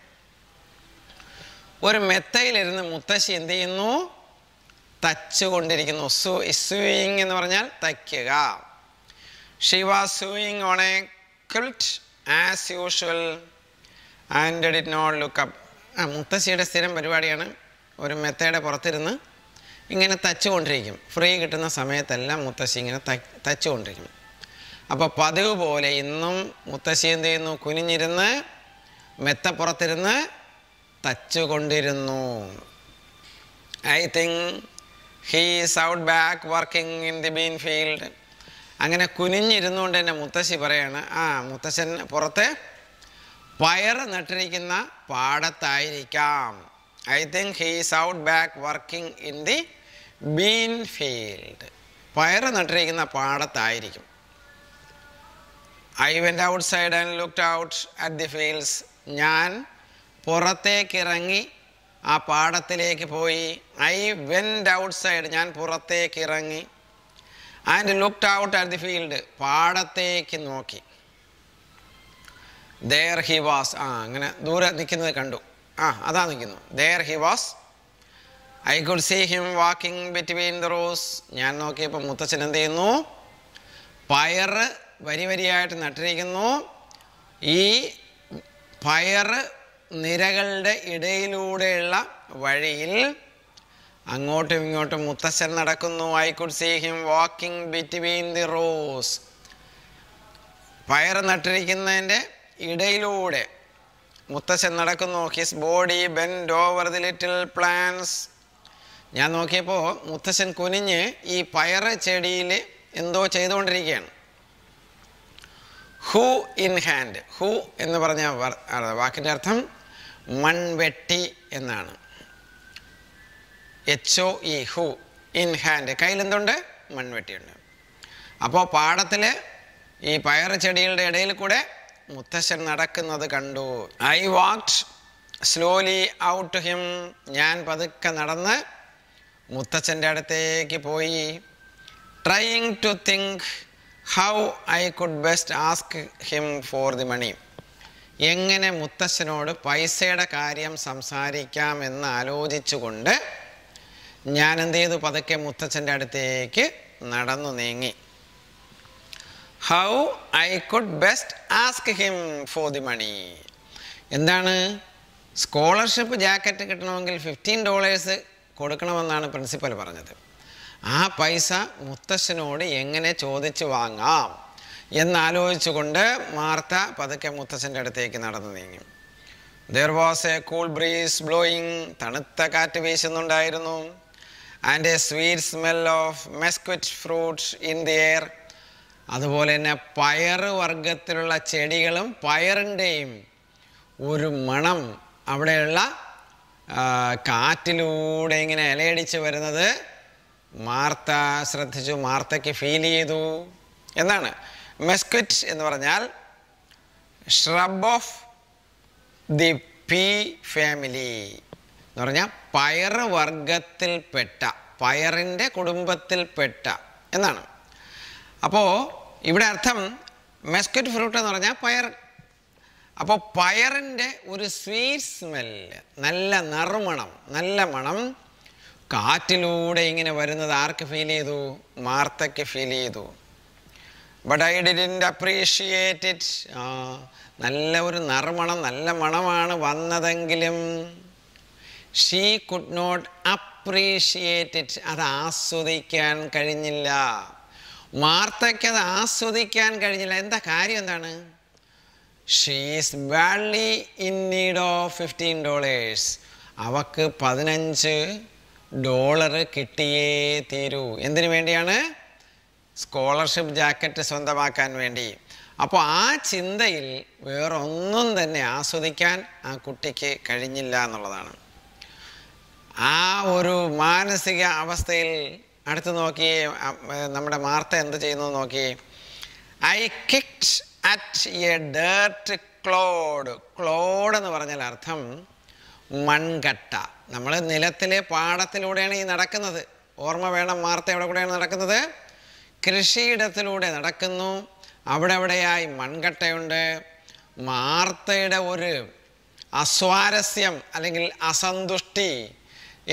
ഒരു മെത്തയിലിരുന്ന് മുത്തശ്ശി എന്ത് ചെയ്യുന്നു തച്ചുകൊണ്ടിരിക്കുന്നു സു സൂയിങ് എന്ന് പറഞ്ഞാൽ തയ്ക്കുക she was sewing on a quilt as usual and did not up ആ മുത്തശ്ശിയുടെ സ്ഥിരം പരിപാടിയാണ് ഒരു മെത്തയുടെ പുറത്തിരുന്ന് ഇങ്ങനെ തച്ചുകൊണ്ടിരിക്കും ഫ്രീ കിട്ടുന്ന സമയത്തെല്ലാം മുത്തശ്ശി ഇങ്ങനെ തച്ചുകൊണ്ടിരിക്കും അപ്പോൾ പതിവ് പോലെ ഇന്നും മുത്തശ്ശി എന്ത് ചെയ്യുന്നു കുനിഞ്ഞിരുന്ന് മെത്തപ്പുറത്തിരുന്ന് തച്ചുകൊണ്ടിരുന്നു I think he's out back working in the bean field അങ്ങനെ കുനിഞ്ഞിരുന്നുകൊണ്ട് എൻ്റെ മുത്തശ്ശി പറയാണ് ആ മുത്തശ്ശൻ പുറത്ത് പയർ നട്ടിരിക്കുന്ന പാടത്തായിരിക്കാം I think he's out back working in the bean field പയർ നട്ടിരിക്കുന്ന പാടത്തായിരിക്കും I went outside and looked out at the fields ഞാൻ പുറത്തേക്കിറങ്ങി ആ പാടത്തിലേക്ക് പോയി ഐ വെൻറ്റ് ഔട്ട് സൈഡ് ഞാൻ പുറത്തേക്ക് ഇറങ്ങി and looked out at the field പാടത്തേക്ക് നോക്കി ദേർ ഹി വാസ് ആ അങ്ങനെ ദൂരെ നിൽക്കുന്നത് കണ്ടു ആ അതാ നിൽക്കുന്നു there he was I could see him walking between the rows ഞാൻ നോക്കിയപ്പോൾ മുത്തച്ഛൻ എന്ത് ചെയ്യുന്നു പയറ് വരി വരിയായിട്ട് നട്ടിരിക്കുന്നു ഈ പയറ് നിരകളുടെ ഇടയിലൂടെയുള്ള വഴിയിൽ അങ്ങോട്ടും ഇങ്ങോട്ടും മുത്തശ്ശൻ നടക്കുന്നു I could see him walking between the rows പയർ നട്ടിരിക്കുന്നതിൻ്റെ ഇടയിലൂടെ മുത്തശ്ശൻ നടക്കുന്നു his body bend over the little plants ഞാൻ നോക്കിയപ്പോൾ മുത്തശ്ശൻ കുനിഞ്ഞ് ഈ പയർ ചെടിയിൽ എന്തോ ചെയ്തുകൊണ്ടിരിക്കുകയാണ് ഹൂ ഇൻ ഹാൻഡ് ഹൂ എന്ന് പറഞ്ഞ വാക്കിൻ്റെ അർത്ഥം മൺവെട്ടി എന്നാണ് H O E hoe in hand കയ്യിലെന്തുണ്ട് മൺവെട്ടിയുണ്ട് അപ്പോൾ പാടത്തിൽ ഈ പയർ ചെടികളുടെ ഇടയിൽ കൂടെ മുത്തശ്ശൻ നടക്കുന്നത് കണ്ടു I walked slowly out him ഞാൻ പതുക്കെ നടന്ന് മുത്തച്ഛൻ്റെ അടുത്തേക്ക് പോയി trying to think how I could best ask him for the money എങ്ങനെ മുത്തശ്ശനോട് പൈസയുടെ കാര്യം സംസാരിക്കാം എന്ന് ആലോചിച്ചുകൊണ്ട് ഞാൻ എന്ത് ചെയ്തു പതുക്കെ മുത്തച്ഛൻ്റെ അടുത്തേക്ക് നടന്നു നീങ്ങി how I could best ask him for the money എന്താണ് സ്കോളർഷിപ്പ് ജാക്കറ്റ് കിട്ടണമെങ്കിൽ ഫിഫ്റ്റീൻ ഡോളേഴ്സ് കൊടുക്കണമെന്നാണ് പ്രിൻസിപ്പൽ പറഞ്ഞത് ആ പൈസ മുത്തശ്ശനോട് എങ്ങനെ ചോദിച്ചു വാങ്ങാം എന്നാലോചിച്ചുകൊണ്ട് മാർത്ത പതുക്കെ മുത്തച്ഛൻ്റെ അടുത്തേക്ക് നടന്നു നീങ്ങി there was a cool breeze blowing തണുത്ത കാറ്റ് വീശുന്നുണ്ടായിരുന്നു and a sweet smell of mesquite fruits in the air അതുപോലെ തന്നെ പയർ വർഗത്തിലുള്ള ചെടികളും പയറിൻ്റെയും ഒരു മണം അവിടെയുള്ള കാറ്റിലൂടെ ഇങ്ങനെ ഇലയടിച്ച് വരുന്നത് മാർത്ത ശ്രദ്ധിച്ചു മാർത്തയ്ക്ക് ഫീൽ ചെയ്തു എന്നാണ് മെസ്ക്വിറ്റ് എന്ന് പറഞ്ഞാൽ shrub of the pea family എന്ന് പറഞ്ഞാൽ പയർ വർഗത്തിൽപ്പെട്ട പയറിൻ്റെ കുടുംബത്തിൽപ്പെട്ട എന്നാണ് അപ്പോൾ ഇവിടെ അർത്ഥം മെസ്ക്വിറ്റ് ഫ്രൂട്ട് എന്ന് പറഞ്ഞാൽ പയർ അപ്പോൾ പയറിൻ്റെ ഒരു സ്വീറ്റ് സ്മെല്ല് നല്ല നറുമണം നല്ല മണം കാറ്റിലൂടെ ഇങ്ങനെ വരുന്നത് ആർക്ക് ഫീൽ ചെയ്തു മാർത്തയ്ക്ക് ഫീൽ ചെയ്തു but I didn't appreciate it നല്ല ഒരു നറുമണം നല്ല മണമാണ് വന്നതെങ്കിലും she could not appreciate it അത് ആസ്വദിക്കാൻ കഴിഞ്ഞില്ല മാർത്തയ്ക്ക് അത് ആസ്വദിക്കാൻ കഴിഞ്ഞില്ല എന്താ കാര്യം എന്താണ് she's badly in need of fifteen dollars അവക്ക് പതിനഞ്ച് ഡോളർ കിട്ടിയേ തീരൂ എന്തിനു വേണ്ടിയാണ് സ്കോളർഷിപ്പ് ജാക്കറ്റ് സ്വന്തമാക്കാൻ വേണ്ടി അപ്പോൾ ആ ചിന്തയിൽ വേറൊന്നും തന്നെ ആസ്വദിക്കാൻ ആ കുട്ടിക്ക് കഴിഞ്ഞില്ല എന്നുള്ളതാണ് ആ ഒരു മാനസിക അവസ്ഥയിൽ അടുത്ത് നോക്കിയേ നമ്മുടെ മാർത്ത എന്ത് ചെയ്യുന്നു നോക്കിയേ I kicked at a dirt clod clod എന്ന് പറഞ്ഞാൽ അർത്ഥം മൺകട്ട നമ്മൾ നിലത്തിലെ പാടത്തിലൂടെയാണ് ഈ നടക്കുന്നത് ഓർമ്മ വേണം വാർത്ത എവിടെ കൂടെയാണ് നടക്കുന്നത് കൃഷിയിടത്തിലൂടെ നടക്കുന്നു അവിടെ അവിടെയായി മൺകട്ടയുണ്ട് മാർത്തയുടെ ഒരു അസ്വാരസ്യം അല്ലെങ്കിൽ അസന്തുഷ്ടി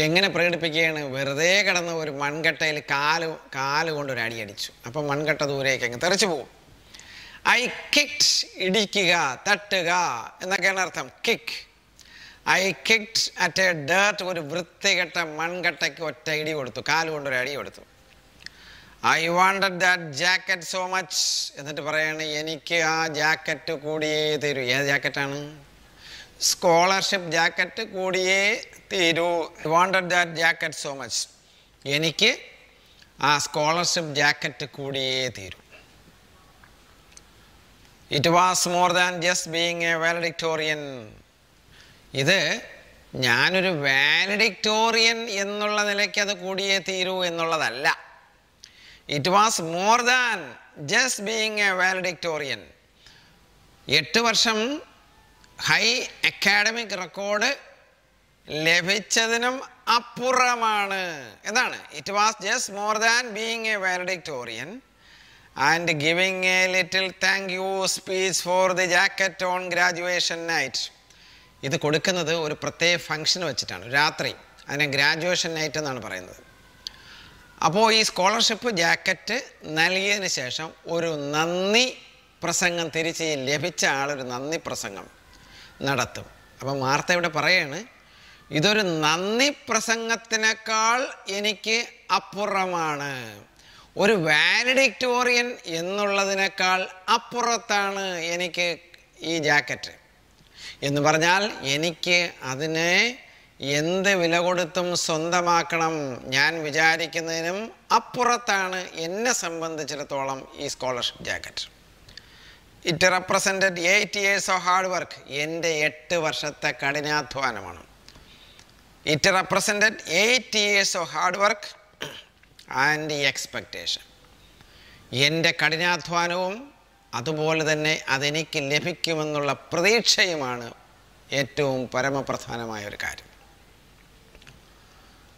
എങ്ങനെ പ്രകടിപ്പിക്കുകയാണ് വെറുതെ കിടന്ന ഒരു മൺകട്ടയിൽ കാല് കാല് കൊണ്ട് ഒരു അടിയടിച്ചു അപ്പം മൺകട്ട ദൂരേക്ക് അങ്ങ് തെറിച്ചു പോകും ഐ കിക്ട് ഇടിക്കുക തട്ടുക എന്നൊക്കെയാണ് അർത്ഥം kick I kicked at a dirt ഒരു വൃത്തികെട്ട മൺകട്ടയ്ക്ക് ഒറ്റ ഇടി കൊടുത്തു കാലുകൊണ്ട് ഒരു അടി കൊടുത്തു I wanted that jacket so much എന്നിട്ട് പറയാണ് എനിക്ക് ആ ജാക്കറ്റ് കൂടിയേ തീരൂ ഏത് ജാക്കറ്റാണ് സ്കോളർഷിപ്പ് ജാക്കറ്റ് കൂടിയേ തീരൂ I wanted that jacket so much എനിക്ക് ആ സ്കോളർഷിപ്പ് ജാക്കറ്റ് കൂടിയേ തീരൂ it was more than just being a valedictorian ഇത് ഞാനൊരു വാലഡിക്ടോറിയൻ എന്നുള്ള നിലയ്ക്ക് അത് കൂടിയേ തീരൂ എന്നുള്ളതല്ല it was more than just being a valedictorian എട്ട് വർഷം ഹൈ അക്കാഡമിക് റെക്കോർഡ് ലഭിച്ചതിനും അപ്പുറമാണ് എന്താണ് it was just more than being a valedictorian and giving a little thank you speech for the jacket on graduation night ഇത് കൊടുക്കുന്നത് ഒരു പ്രത്യേക function വെച്ചിട്ടാണ് രാത്രി അതിനെ ഗ്രാജുവേഷൻ നൈറ്റ് എന്നാണ് പറയുന്നത് അപ്പോൾ ഈ സ്കോളർഷിപ്പ് ജാക്കറ്റ് നൽകിയതിന് ശേഷം ഒരു നന്ദി പ്രസംഗം തിരിച്ച് ലഭിച്ച ആളൊരു നന്ദി പ്രസംഗം നടത്തും അപ്പം വാർത്ത ഇവിടെ പറയാണ് ഇതൊരു നന്ദി പ്രസംഗത്തിനേക്കാൾ എനിക്ക് അപ്പുറമാണ് ഒരു വാലിഡിക്റ്റോറിയൻ എന്നുള്ളതിനേക്കാൾ അപ്പുറത്താണ് എനിക്ക് ഈ ജാക്കറ്റ് എന്ന് പറഞ്ഞാൽ എനിക്ക് അതിനെ എന്ത് വില കൊടുത്തും സ്വന്തമാക്കണം ഞാൻ വിചാരിക്കുന്നതിനും അപ്പുറത്താണ് എന്നെ സംബന്ധിച്ചിടത്തോളം ഈ scholarship jacket it represented eight years of hard work എൻ്റെ എട്ട് വർഷത്തെ കഠിനാധ്വാനമാണ് it represented eight years of hard work and expectation എൻ്റെ കഠിനാധ്വാനവും അതുപോലെ തന്നെ അതെനിക്ക് ലഭിക്കുമെന്നുള്ള പ്രതീക്ഷയുമാണ് ഏറ്റവും പരമപ്രധാനമായ ഒരു കാര്യം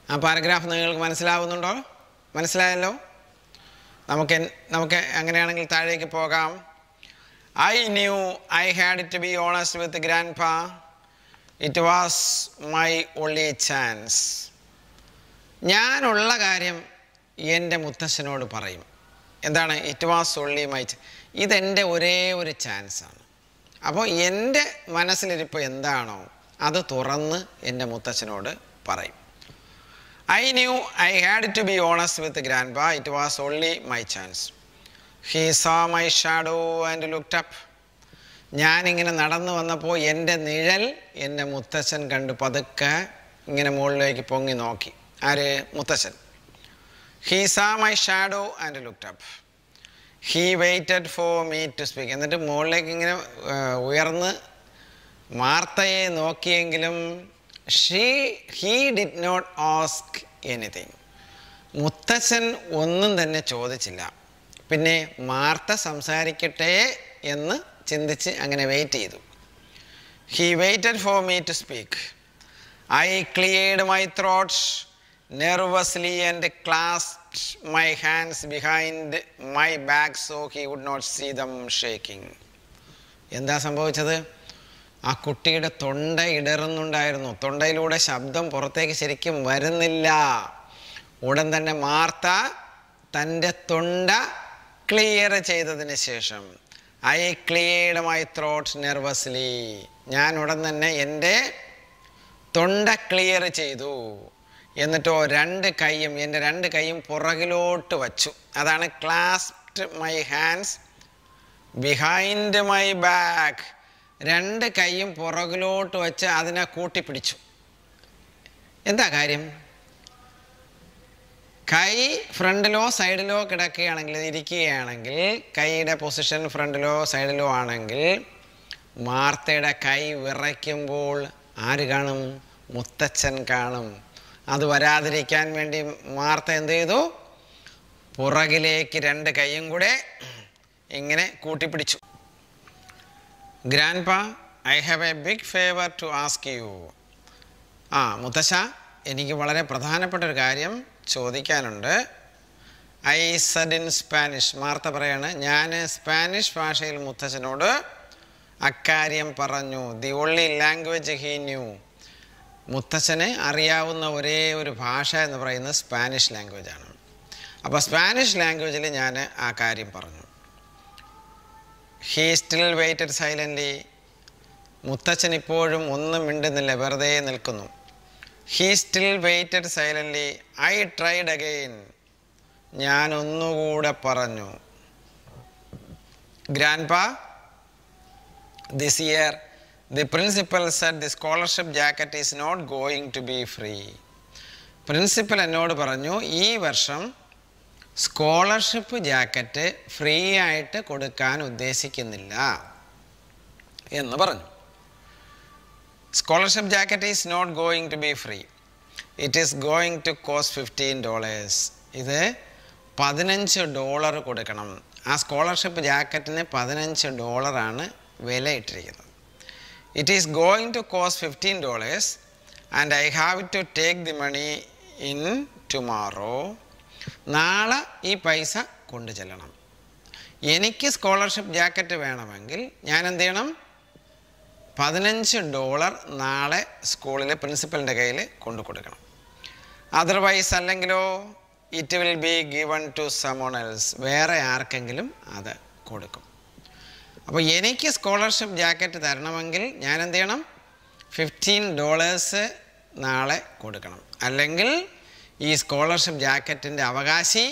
ആ പാരഗ്രാഫ് നിങ്ങൾക്ക് മനസ്സിലാവുന്നുണ്ടോ മനസ്സിലായല്ലോ നമുക്ക് നമുക്ക് അങ്ങനെയാണെങ്കിൽ താഴേക്ക് പോകാം I knew I had to be honest with grandpa it was my only chance ഞാനുള്ള കാര്യം എൻ്റെ മുത്തശ്ശനോട് പറയും എന്താണ് ഇറ്റ് വാസ് ഓൺലി മൈ ഇതെൻ്റെ ഒരേ ഒരു ചാൻസാണ് അപ്പോൾ എൻ്റെ മനസ്സിലിരിപ്പോൾ എന്താണോ അത് തുറന്ന് എൻ്റെ മുത്തച്ഛനോട് പറയും I knew I had to be honest with Grandpa, it was only my chance. He saw my shadow and looked up. ഞാനിങ്ങനെ നടന്നു വന്നപ്പോൾ എൻ്റെ നിഴൽ എൻ്റെ മുത്തച്ഛൻ കണ്ട് പതുക്കെ ഇങ്ങനെ മുകളിലേക്ക് പൊങ്ങി നോക്കി ആര് മുത്തച്ഛൻ he saw my shadow and looked up he waited for me to speak എന്നിട്ട് മുകളിലേക്ക് ഇങ്ങനെ ഉയർന്ന് വാർത്തയെ നോക്കിയെങ്കിലും she he did not ask anything മുത്തച്ഛൻ ഒന്നും തന്നെ ചോദിച്ചില്ല പിന്നെ മാർത്ത സംസാരിക്കട്ടെ എന്ന് ചിന്തിച്ച് അങ്ങനെ വെയിറ്റ് ചെയ്തു he waited for me to speak I cleared my throats nervously and clasp my hands behind my back so he would not see them shaking എന്താ സംഭവിച്ചത് ആ കുട്ടിയുടെ തൊണ്ട ഇടറുന്നുണ്ടായിരുന്നു തൊണ്ടയിലൂടെ ശബ്ദം പുറത്തേക്ക് ശരിക്കും വരുന്നില്ല ഉടൻ തന്നെ മാർത്ത തൻ്റെ തൊണ്ട ക്ലിയർ ചെയ്തതിന് ശേഷം I cleared my throat nervously ഞാൻ ഉടൻ തന്നെ എൻ്റെ തൊണ്ട ക്ലിയർ ചെയ്തു എന്നിട്ടോ രണ്ട് കൈയും എൻ്റെ രണ്ട് കൈയും പുറകിലോട്ട് വച്ചു അതാണ് clasped my hands behind my back രണ്ട് കൈയും പുറകിലോട്ട് വെച്ച് അതിനെ കൂട്ടിപ്പിടിച്ചു എന്താ കാര്യം കൈ ഫ്രണ്ടിലോ സൈഡിലോ കിടക്കുകയാണെങ്കിൽ ഇരിക്കുകയാണെങ്കിൽ കൈയുടെ പൊസിഷൻ ഫ്രണ്ടിലോ സൈഡിലോ ആണെങ്കിൽ മാർത്തയുടെ കൈ വിറയ്ക്കുമ്പോൾ ആര് കാണും മുത്തച്ഛൻ കാണും അത് വരാതിരിക്കാൻ വേണ്ടി മാർത്ത എന്ത് ചെയ്തു പുറകിലേക്ക് രണ്ട് കൈയും കൂടെ ഇങ്ങനെ കൂട്ടിപ്പിടിച്ചു grand I have a big favour to ask you ആ മുത്തശ്ശ എനിക്ക് വളരെ പ്രധാനപ്പെട്ട ഒരു കാര്യം ചോദിക്കാനുണ്ട് I said in Spanish Martha പറയാണ് ഞാൻ സ്പാനിഷ് ഭാഷയിൽ മുത്തശ്ശനോട് അക്കാര്യം പറഞ്ഞു the only language he knew മുത്തശ്ശന് അറിയാവുന്ന ഒരേ ഒരു ഭാഷ എന്ന് പറയുന്നത് സ്പാനിഷ് ലാംഗ്വേജാണ് അപ്പോൾ സ്പാനിഷ് ലാംഗ്വേജിൽ ഞാൻ ആ കാര്യം പറഞ്ഞു ഹീ സ്റ്റിൽ വെയിറ്റഡ് സൈലൻ്റ്ലി മുത്തച്ഛൻ ഇപ്പോഴും ഒന്നും മിണ്ടുന്നില്ല വെറുതെ നിൽക്കുന്നു he still waited silently I tried again ഞാൻ ഒന്നുകൂടെ പറഞ്ഞു grandpa this year the principal said the scholarship jacket is not going to be free principal എന്നോട് പറഞ്ഞു ഈ വർഷം സ്കോളർഷിപ്പ് ജാക്കറ്റ് ഫ്രീ ആയിട്ട് കൊടുക്കാൻ ഉദ്ദേശിക്കുന്നില്ല എന്ന് പറഞ്ഞു scholarship jacket is not going to be free it is going to cost fifteen dollars ഇത് പതിനഞ്ച് ഡോളർ കൊടുക്കണം ആ സ്കോളർഷിപ്പ് ജാക്കറ്റിന് പതിനഞ്ച് ഡോളറാണ് വില ഇട്ടിരിക്കുന്നത് it is going to cost fifteen dollars and I have to take the money in tomorrow നാളെ ഈ പൈസ കൊണ്ടു ചെല്ലണം എനിക്ക് സ്കോളർഷിപ്പ് ജാക്കറ്റ് വേണമെങ്കിൽ ഞാൻ എന്ത് ചെയ്യണം പതിനഞ്ച് ഡോളർ നാളെ സ്കൂളിലെ പ്രിൻസിപ്പലിൻ്റെ കയ്യിൽ കൊണ്ടു കൊടുക്കണം അതർവൈസ് അല്ലെങ്കിലോ it will be given to someone else വേറെ ആർക്കെങ്കിലും അത് കൊടുക്കും അപ്പോൾ എനിക്ക് സ്കോളർഷിപ്പ് ജാക്കറ്റ് തരണമെങ്കിൽ ഞാൻ എന്ത് ചെയ്യണം ഫിഫ്റ്റീൻ ഡോളേഴ്സ് നാളെ കൊടുക്കണം അല്ലെങ്കിൽ ഈ സ്കോളർഷിപ്പ് ജാക്കറ്റിൻ്റെ അവകാശി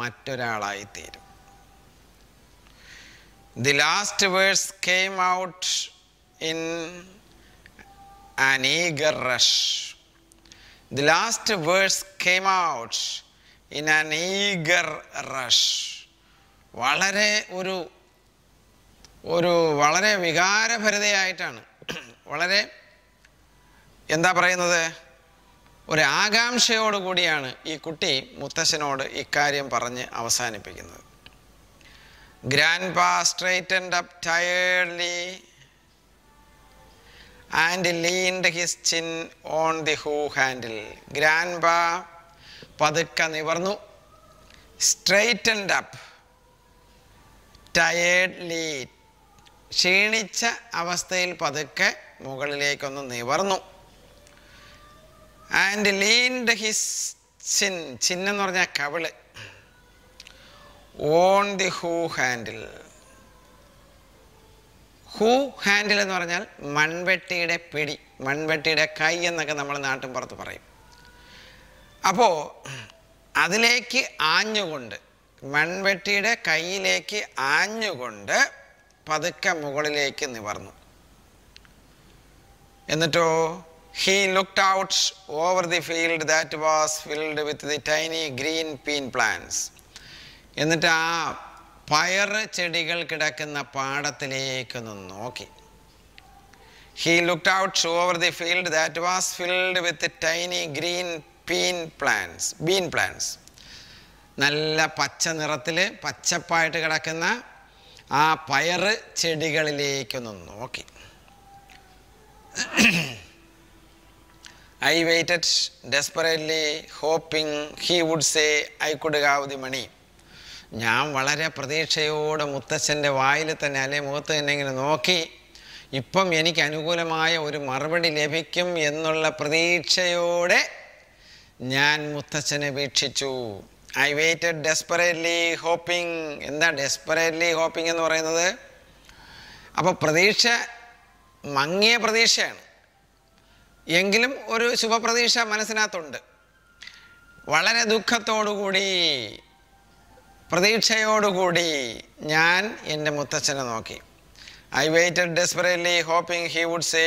മറ്റൊരാളായി തീരും the last words came out in an eager rush the last words came out in an eager rush വളരെ ഒരു ഒരു വളരെ വികാരഭരിതയായിട്ടാണ് വളരെ എന്താ പറയുന്നത് ഒരാകാംക്ഷയോടുകൂടിയാണ് ഈ കുട്ടി മുത്തശ്ശനോട് ഇക്കാര്യം പറഞ്ഞ് അവസാനിപ്പിക്കുന്നത് grandpa straightened up tiredly and leaned his chin on the hoe handle grandpa പതുക്കെ നിവർന്നു സ്ട്രൈറ്റൻഡ് അപ്പ് ടയർലി ക്ഷീണിച്ച അവസ്ഥയിൽ പതുക്കെ മുകളിലേക്കൊന്ന് നിവർന്നു ആൻഡ് ലീൻഡ് ഹിസ് ചിൻ ചിന്നെന്ന് പറഞ്ഞാൽ കവിള് on the hoe handle hoe handle എന്ന് പറഞ്ഞാൽ മൺവെട്ടിയുടെ പിടി മൺവെട്ടിയുടെ കൈ എന്നൊക്കെ നമ്മൾ നാട്ടിൻ പുറത്ത് പറയും അപ്പോൾ അതിലേക്ക് ആഞ്ഞുകൊണ്ട് മൺവെട്ടിയുടെ കയ്യിലേക്ക് ആഞ്ഞുകൊണ്ട് പതുക്കെ മുകളിലേക്ക് നിവർന്നു എന്നിട്ടോ He looked out over the field that was filled with the tiny green pea plants. എന്നിട്ട് ആ പയർ ചെടികൾ കിടക്കുന്ന പാടത്തിലേക്ക് ഒന്ന് നോക്കി he look out over the field that was filled with tiny green bean plants bean plants നല്ല പച്ച നിറത്തിൽ പച്ചപ്പായിട്ട് കിടക്കുന്ന ആ പയർ ചെടികളിലേക്കൊന്ന് നോക്കി I waited desperately hoping he would say I could have the money. ഞാൻ വളരെ പ്രതീക്ഷയോടെ മുത്തച്ഛൻ്റെ വായിൽ തന്നെ അല്ലെങ്കിൽ മുഖത്ത് തന്നെ ഇങ്ങനെ നോക്കി ഇപ്പം എനിക്ക് അനുകൂലമായ ഒരു മറുപടി ലഭിക്കും എന്നുള്ള പ്രതീക്ഷയോടെ ഞാൻ മുത്തച്ഛനെ വീക്ഷിച്ചു ഐ വെയ്റ്റഡ് ഡെസ്പറേറ്റ്ലി ഹോപ്പിംഗ് എന്താ ഡെസ്പറേറ്റ്ലി ഹോപ്പിംഗ് എന്ന് പറയുന്നത് അപ്പോൾ പ്രതീക്ഷ മങ്ങിയ പ്രതീക്ഷയാണ് എങ്കിലും ഒരു ശുഭപ്രതീക്ഷ മനസ്സിനകത്തുണ്ട് വളരെ ദുഃഖത്തോടുകൂടി പ്രതീക്ഷയോടുകൂടി ഞാൻ എൻ്റെ മുത്തച്ഛനെ നോക്കി I waited desperately hoping he would say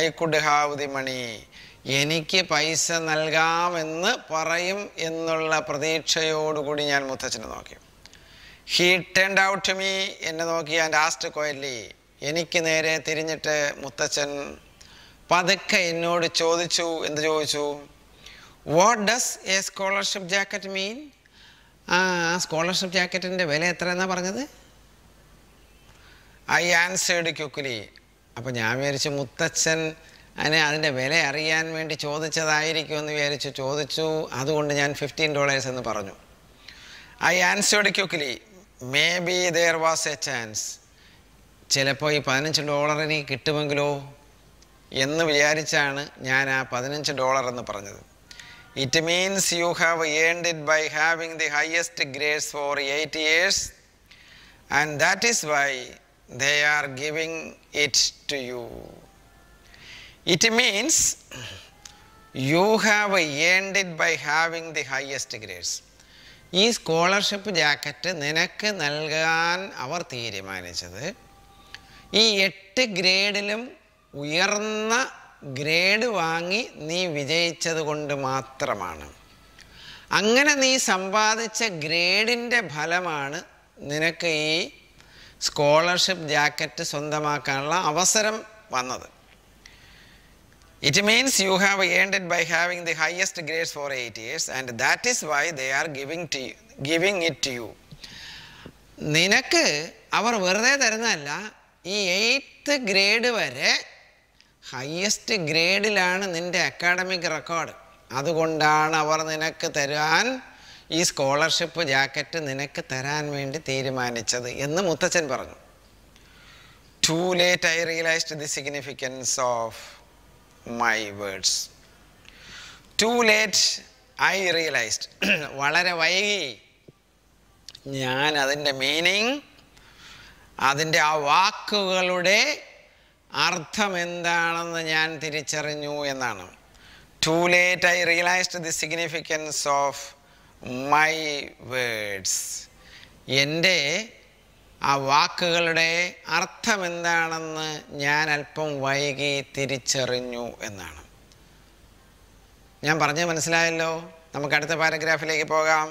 I could have the money എനിക്ക് പൈസ നൽകാമെന്ന് പറയും എന്നുള്ള പ്രതീക്ഷയോടുകൂടി ഞാൻ മുത്തച്ഛനെ നോക്കി he turned out to me എന്നെ നോക്കി ആൻഡ് ആസ്റ്റ് കോയല്ലി എനിക്ക് നേരെ തിരിഞ്ഞിട്ട് മുത്തച്ഛൻ പതുക്കെ എന്നോട് ചോദിച്ചു എന്ത് ചോദിച്ചു what does a scholarship jacket mean ആ സ്കോളർഷിപ്പ് ജാക്കറ്റിൻ്റെ വില എത്ര എന്നാ പറഞ്ഞത് ഐ ആൻസേഡ് ക്യുക്കുലി അപ്പോൾ ഞാൻ വിചാരിച്ചു മുത്തച്ഛൻ അതിനെ അതിൻ്റെ വില അറിയാൻ വേണ്ടി ചോദിച്ചതായിരിക്കും എന്ന് വിചാരിച്ചു ചോദിച്ചു അതുകൊണ്ട് ഞാൻ ഫിഫ്റ്റീൻ ഡോളേഴ്സ് എന്ന് പറഞ്ഞു I answered quickly maybe there was a chance ചിലപ്പോൾ ഈ പതിനഞ്ച് ഡോളറിന് കിട്ടുമെങ്കിലോ എന്ന് വിചാരിച്ചാണ് ഞാൻ ആ പതിനഞ്ച് ഡോളർ എന്ന് പറഞ്ഞത് it means you have earned it by having the highest grades for eight years and that is why they are giving it to you it means you have earned it by having the highest grades ഈ scholarship jacket നിനക്ക് നൽകാൻ അവർ തീരുമാനിച്ചത് ഈ എട്ട് ഗ്രേഡിലും ഉയർന്ന grade വാങ്ങി നീ വിജയിച്ചത് കൊണ്ട് മാത്രമാണ് അങ്ങനെ നീ സമ്പാദിച്ച ഗ്രേഡിൻ്റെ ഫലമാണ് നിനക്ക് ഈ സ്കോളർഷിപ്പ് ജാക്കറ്റ് സ്വന്തമാക്കാനുള്ള അവസരം വന്നത് it means you have earned by having the highest grades for eight years and that is why they are giving to you giving it to you നിനക്ക് അവർ വെറുതെ തരുന്നതല്ല ഈ എയ്ത്ത് ഗ്രേഡ് വരെ ഹയസ്റ്റ് ഗ്രേഡിലാണ് നിൻ്റെ അക്കാഡമിക് റെക്കോർഡ് അതുകൊണ്ടാണ് അവർ നിനക്ക് തരാൻ ഈ സ്കോളർഷിപ്പ് ജാക്കറ്റ് നിനക്ക് തരാൻ വേണ്ടി തീരുമാനിച്ചത് എന്ന് മുത്തച്ഛൻ പറഞ്ഞു too late I realized the significance of my words too late I realized വളരെ വൈകി ഞാൻ അതിൻ്റെ മീനിങ് അതിൻ്റെ ആ വാക്കുകളുടെ അർത്ഥമെന്താണെന്ന് ഞാൻ തിരിച്ചറിഞ്ഞു എന്നാണ് too late I realized the significance of my words എൻ്റെ ആ വാക്കുകളുടെ അർത്ഥം എന്താണെന്ന് ഞാൻ അല്പം വൈകി തിരിച്ചറിഞ്ഞു എന്നാണ് ഞാൻ പറഞ്ഞ് മനസ്സിലായല്ലോ നമുക്ക് അടുത്ത പാരഗ്രാഫിലേക്ക് പോകാം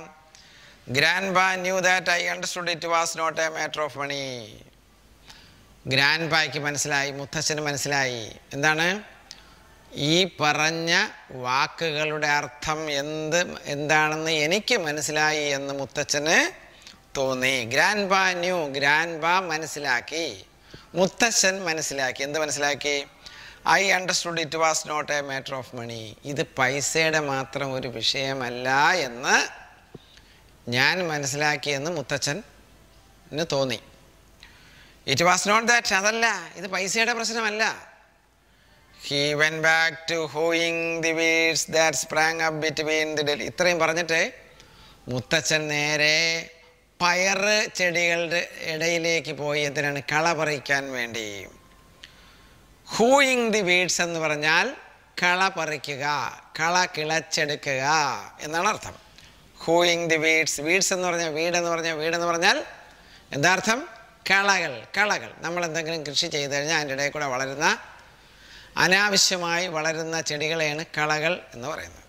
grandpa knew that I understood it was not a matter of money grandpa മനസ്സിലായി മുത്തശ്ശന് മനസ്സിലായി എന്താണ് ഈ പറഞ്ഞ വാക്കുകളുടെ അർത്ഥം എന്ത് എന്താണെന്ന് എനിക്ക് മനസ്സിലായി എന്ന് മുത്തച്ഛന് തോന്നി ഗ്രാൻഡ് പാ ന്യൂ ഗ്രാൻഡ് പാ മനസ്സിലാക്കി മുത്തച്ഛൻ മനസ്സിലാക്കി എന്ത് മനസ്സിലാക്കി I understood it was not a matter of money ഇത് പൈസയുടെ മാത്രം ഒരു വിഷയമല്ല എന്ന് ഞാൻ മനസ്സിലാക്കിയെന്ന് മുത്തച്ഛൻ തോന്നി ഇറ്റ് വാസ് നോട്ട് ദാറ്റ് അതല്ല ഇത് പൈസയുടെ പ്രശ്നമല്ല he went back to hoeing the weeds that sprang up between the deli ഇത്രയും പറഞ്ഞിട്ട് മുത്തച്ഛൻ നേരെ പയർ ചെടികളുടെ ഇടയിലേക്ക് പോയി എന്തിനാണ് കള പറിക്കാൻ വേണ്ടി ഹൂയിങ് ദി വീഡ്സ് എന്ന് പറഞ്ഞാൽ കള പറിക്കുക കള കിളച്ചെടുക്കുക എന്നാണ് അർത്ഥം ഹൂയിങ് ദി വീഡ്സ് വീഡ്സ് എന്ന് പറഞ്ഞാൽ വീടെന്ന് പറഞ്ഞാൽ വീടെന്ന് പറഞ്ഞാൽ എന്താർത്ഥം കളകൾ കളകൾ നമ്മളെന്തെങ്കിലും കൃഷി ചെയ്ത് കഴിഞ്ഞാൽ അതിൻ്റെ ഇടയിൽ കൂടെ വളരുന്ന അനാവശ്യമായി വളരുന്ന ചെടികളെയാണ് കളകൾ എന്ന് പറയുന്നത്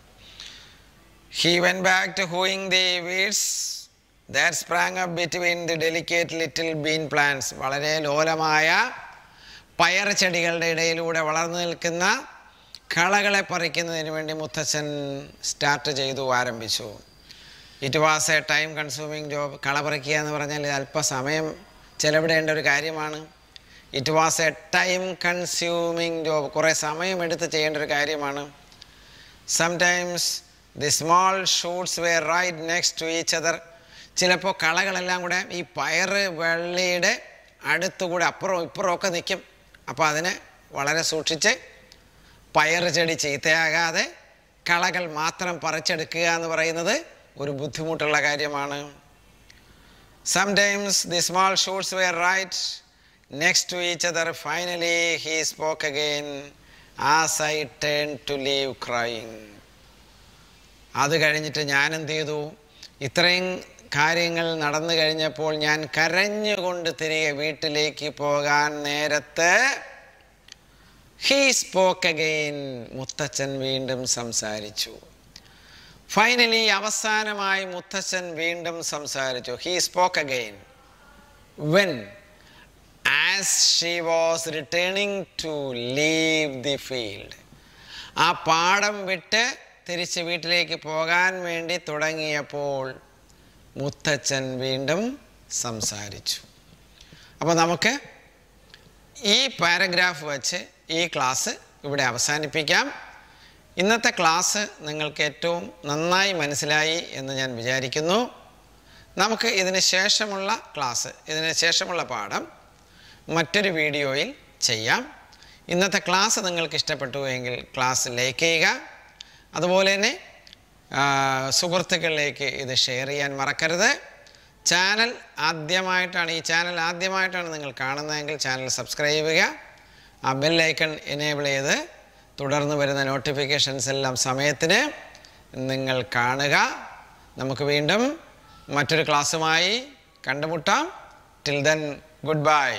he went back to hoeing the weeds there sprang up between the delicate little bean plants വളരെ ലോലമായ പയർ ചെടികളുടെ ഇടയിലൂടെ വളർന്നു നിൽക്കുന്ന കളകളെ പറിക്കുന്നതിന് വേണ്ടി മുത്തച്ഛൻ സ്റ്റാർട്ട് ചെയ്തു ആരംഭിച്ചു it was a time consuming job കള പറിക്കുക എന്ന് പറഞ്ഞാൽ അല്പസമയം ചെലവിടേണ്ട ഒരു കാര്യമാണ് it was a time consuming job കുറേ സമയമെടുത്ത് ചെയ്യേണ്ട ഒരു കാര്യമാണ് sometimes the small shoots were right next to each other ചിലപ്പോൾ കളകളെല്ലാം കൂടെ ഈ പയറ് വെള്ളിയുടെ അടുത്തുകൂടെ അപ്പുറവും ഇപ്പുറമൊക്കെ നിൽക്കും അപ്പോൾ അതിനെ വളരെ സൂക്ഷിച്ച് പയറ് ചെടി ചീത്തയാകാതെ കളകൾ മാത്രം പറിച്ചെടുക്കുക എന്ന് പറയുന്നത് ഒരു ബുദ്ധിമുട്ടുള്ള കാര്യമാണ് Sometimes the small shoots were right next to each other. Finally, he spoke again as I turned to leave crying. അത് കഴിഞ്ഞിട്ട് ഞാൻ എന്ത് ചെയ്തു ഇത്രയും കാര്യങ്ങൾ നടന്നു കഴിഞ്ഞപ്പോൾ ഞാൻ കരഞ്ഞുകൊണ്ട് തിരികെ വീട്ടിലേക്ക് പോകാൻ നേരത്ത് ഹീ സ്പോക്ക് അഗെയിൻ മുത്തച്ഛൻ വീണ്ടും സംസാരിച്ചു ഫൈനലി അവസാനമായി മുത്തച്ഛൻ വീണ്ടും സംസാരിച്ചു he spoke again when as she was returning to leave the field ആ പാടം വിട്ട് തിരിച്ച് വീട്ടിലേക്ക് പോകാൻ വേണ്ടി തുടങ്ങിയപ്പോൾ മുത്തച്ഛൻ വീണ്ടും സംസാരിച്ചു അപ്പോൾ നമുക്ക് ഈ പാരഗ്രാഫ് വച്ച് ഈ ക്ലാസ് ഇവിടെ അവസാനിപ്പിക്കാം ഇന്നത്തെ ക്ലാസ് നിങ്ങൾക്ക് ഏറ്റവും നന്നായി മനസ്സിലായി എന്ന് ഞാൻ വിചാരിക്കുന്നു നമുക്ക് ഇതിന് ശേഷമുള്ള ക്ലാസ് ഇതിന് ശേഷമുള്ള പാഠം മറ്റൊരു വീഡിയോയിൽ ചെയ്യാം ഇന്നത്തെ ക്ലാസ് നിങ്ങൾക്ക് ഇഷ്ടപ്പെട്ടു എങ്കിൽ ക്ലാസ് ലൈക്ക് ചെയ്യുക അതുപോലെ തന്നെ സുഹൃത്തുക്കളിലേക്ക് ഇത് ഷെയർ ചെയ്യാൻ മറക്കരുത് ചാനൽ ആദ്യമായിട്ടാണ് ഈ ചാനൽ ആദ്യമായിട്ടാണ് നിങ്ങൾ കാണുന്നതെങ്കിൽ ചാനൽ സബ്സ്ക്രൈബ് ചെയ്യുക ആ ബെല്ലൈക്കൺ എനേബിൾ ചെയ്ത് തുടർന്ന് വരുന്ന നോട്ടിഫിക്കേഷൻസ് എല്ലാം സമയത്തിന് നിങ്ങൾ കാണുക നമുക്ക് വീണ്ടും മറ്റൊരു ക്ലാസ്സുമായി കണ്ടുമുട്ടാം ടിൽ ദെൻ ഗുഡ് ബൈ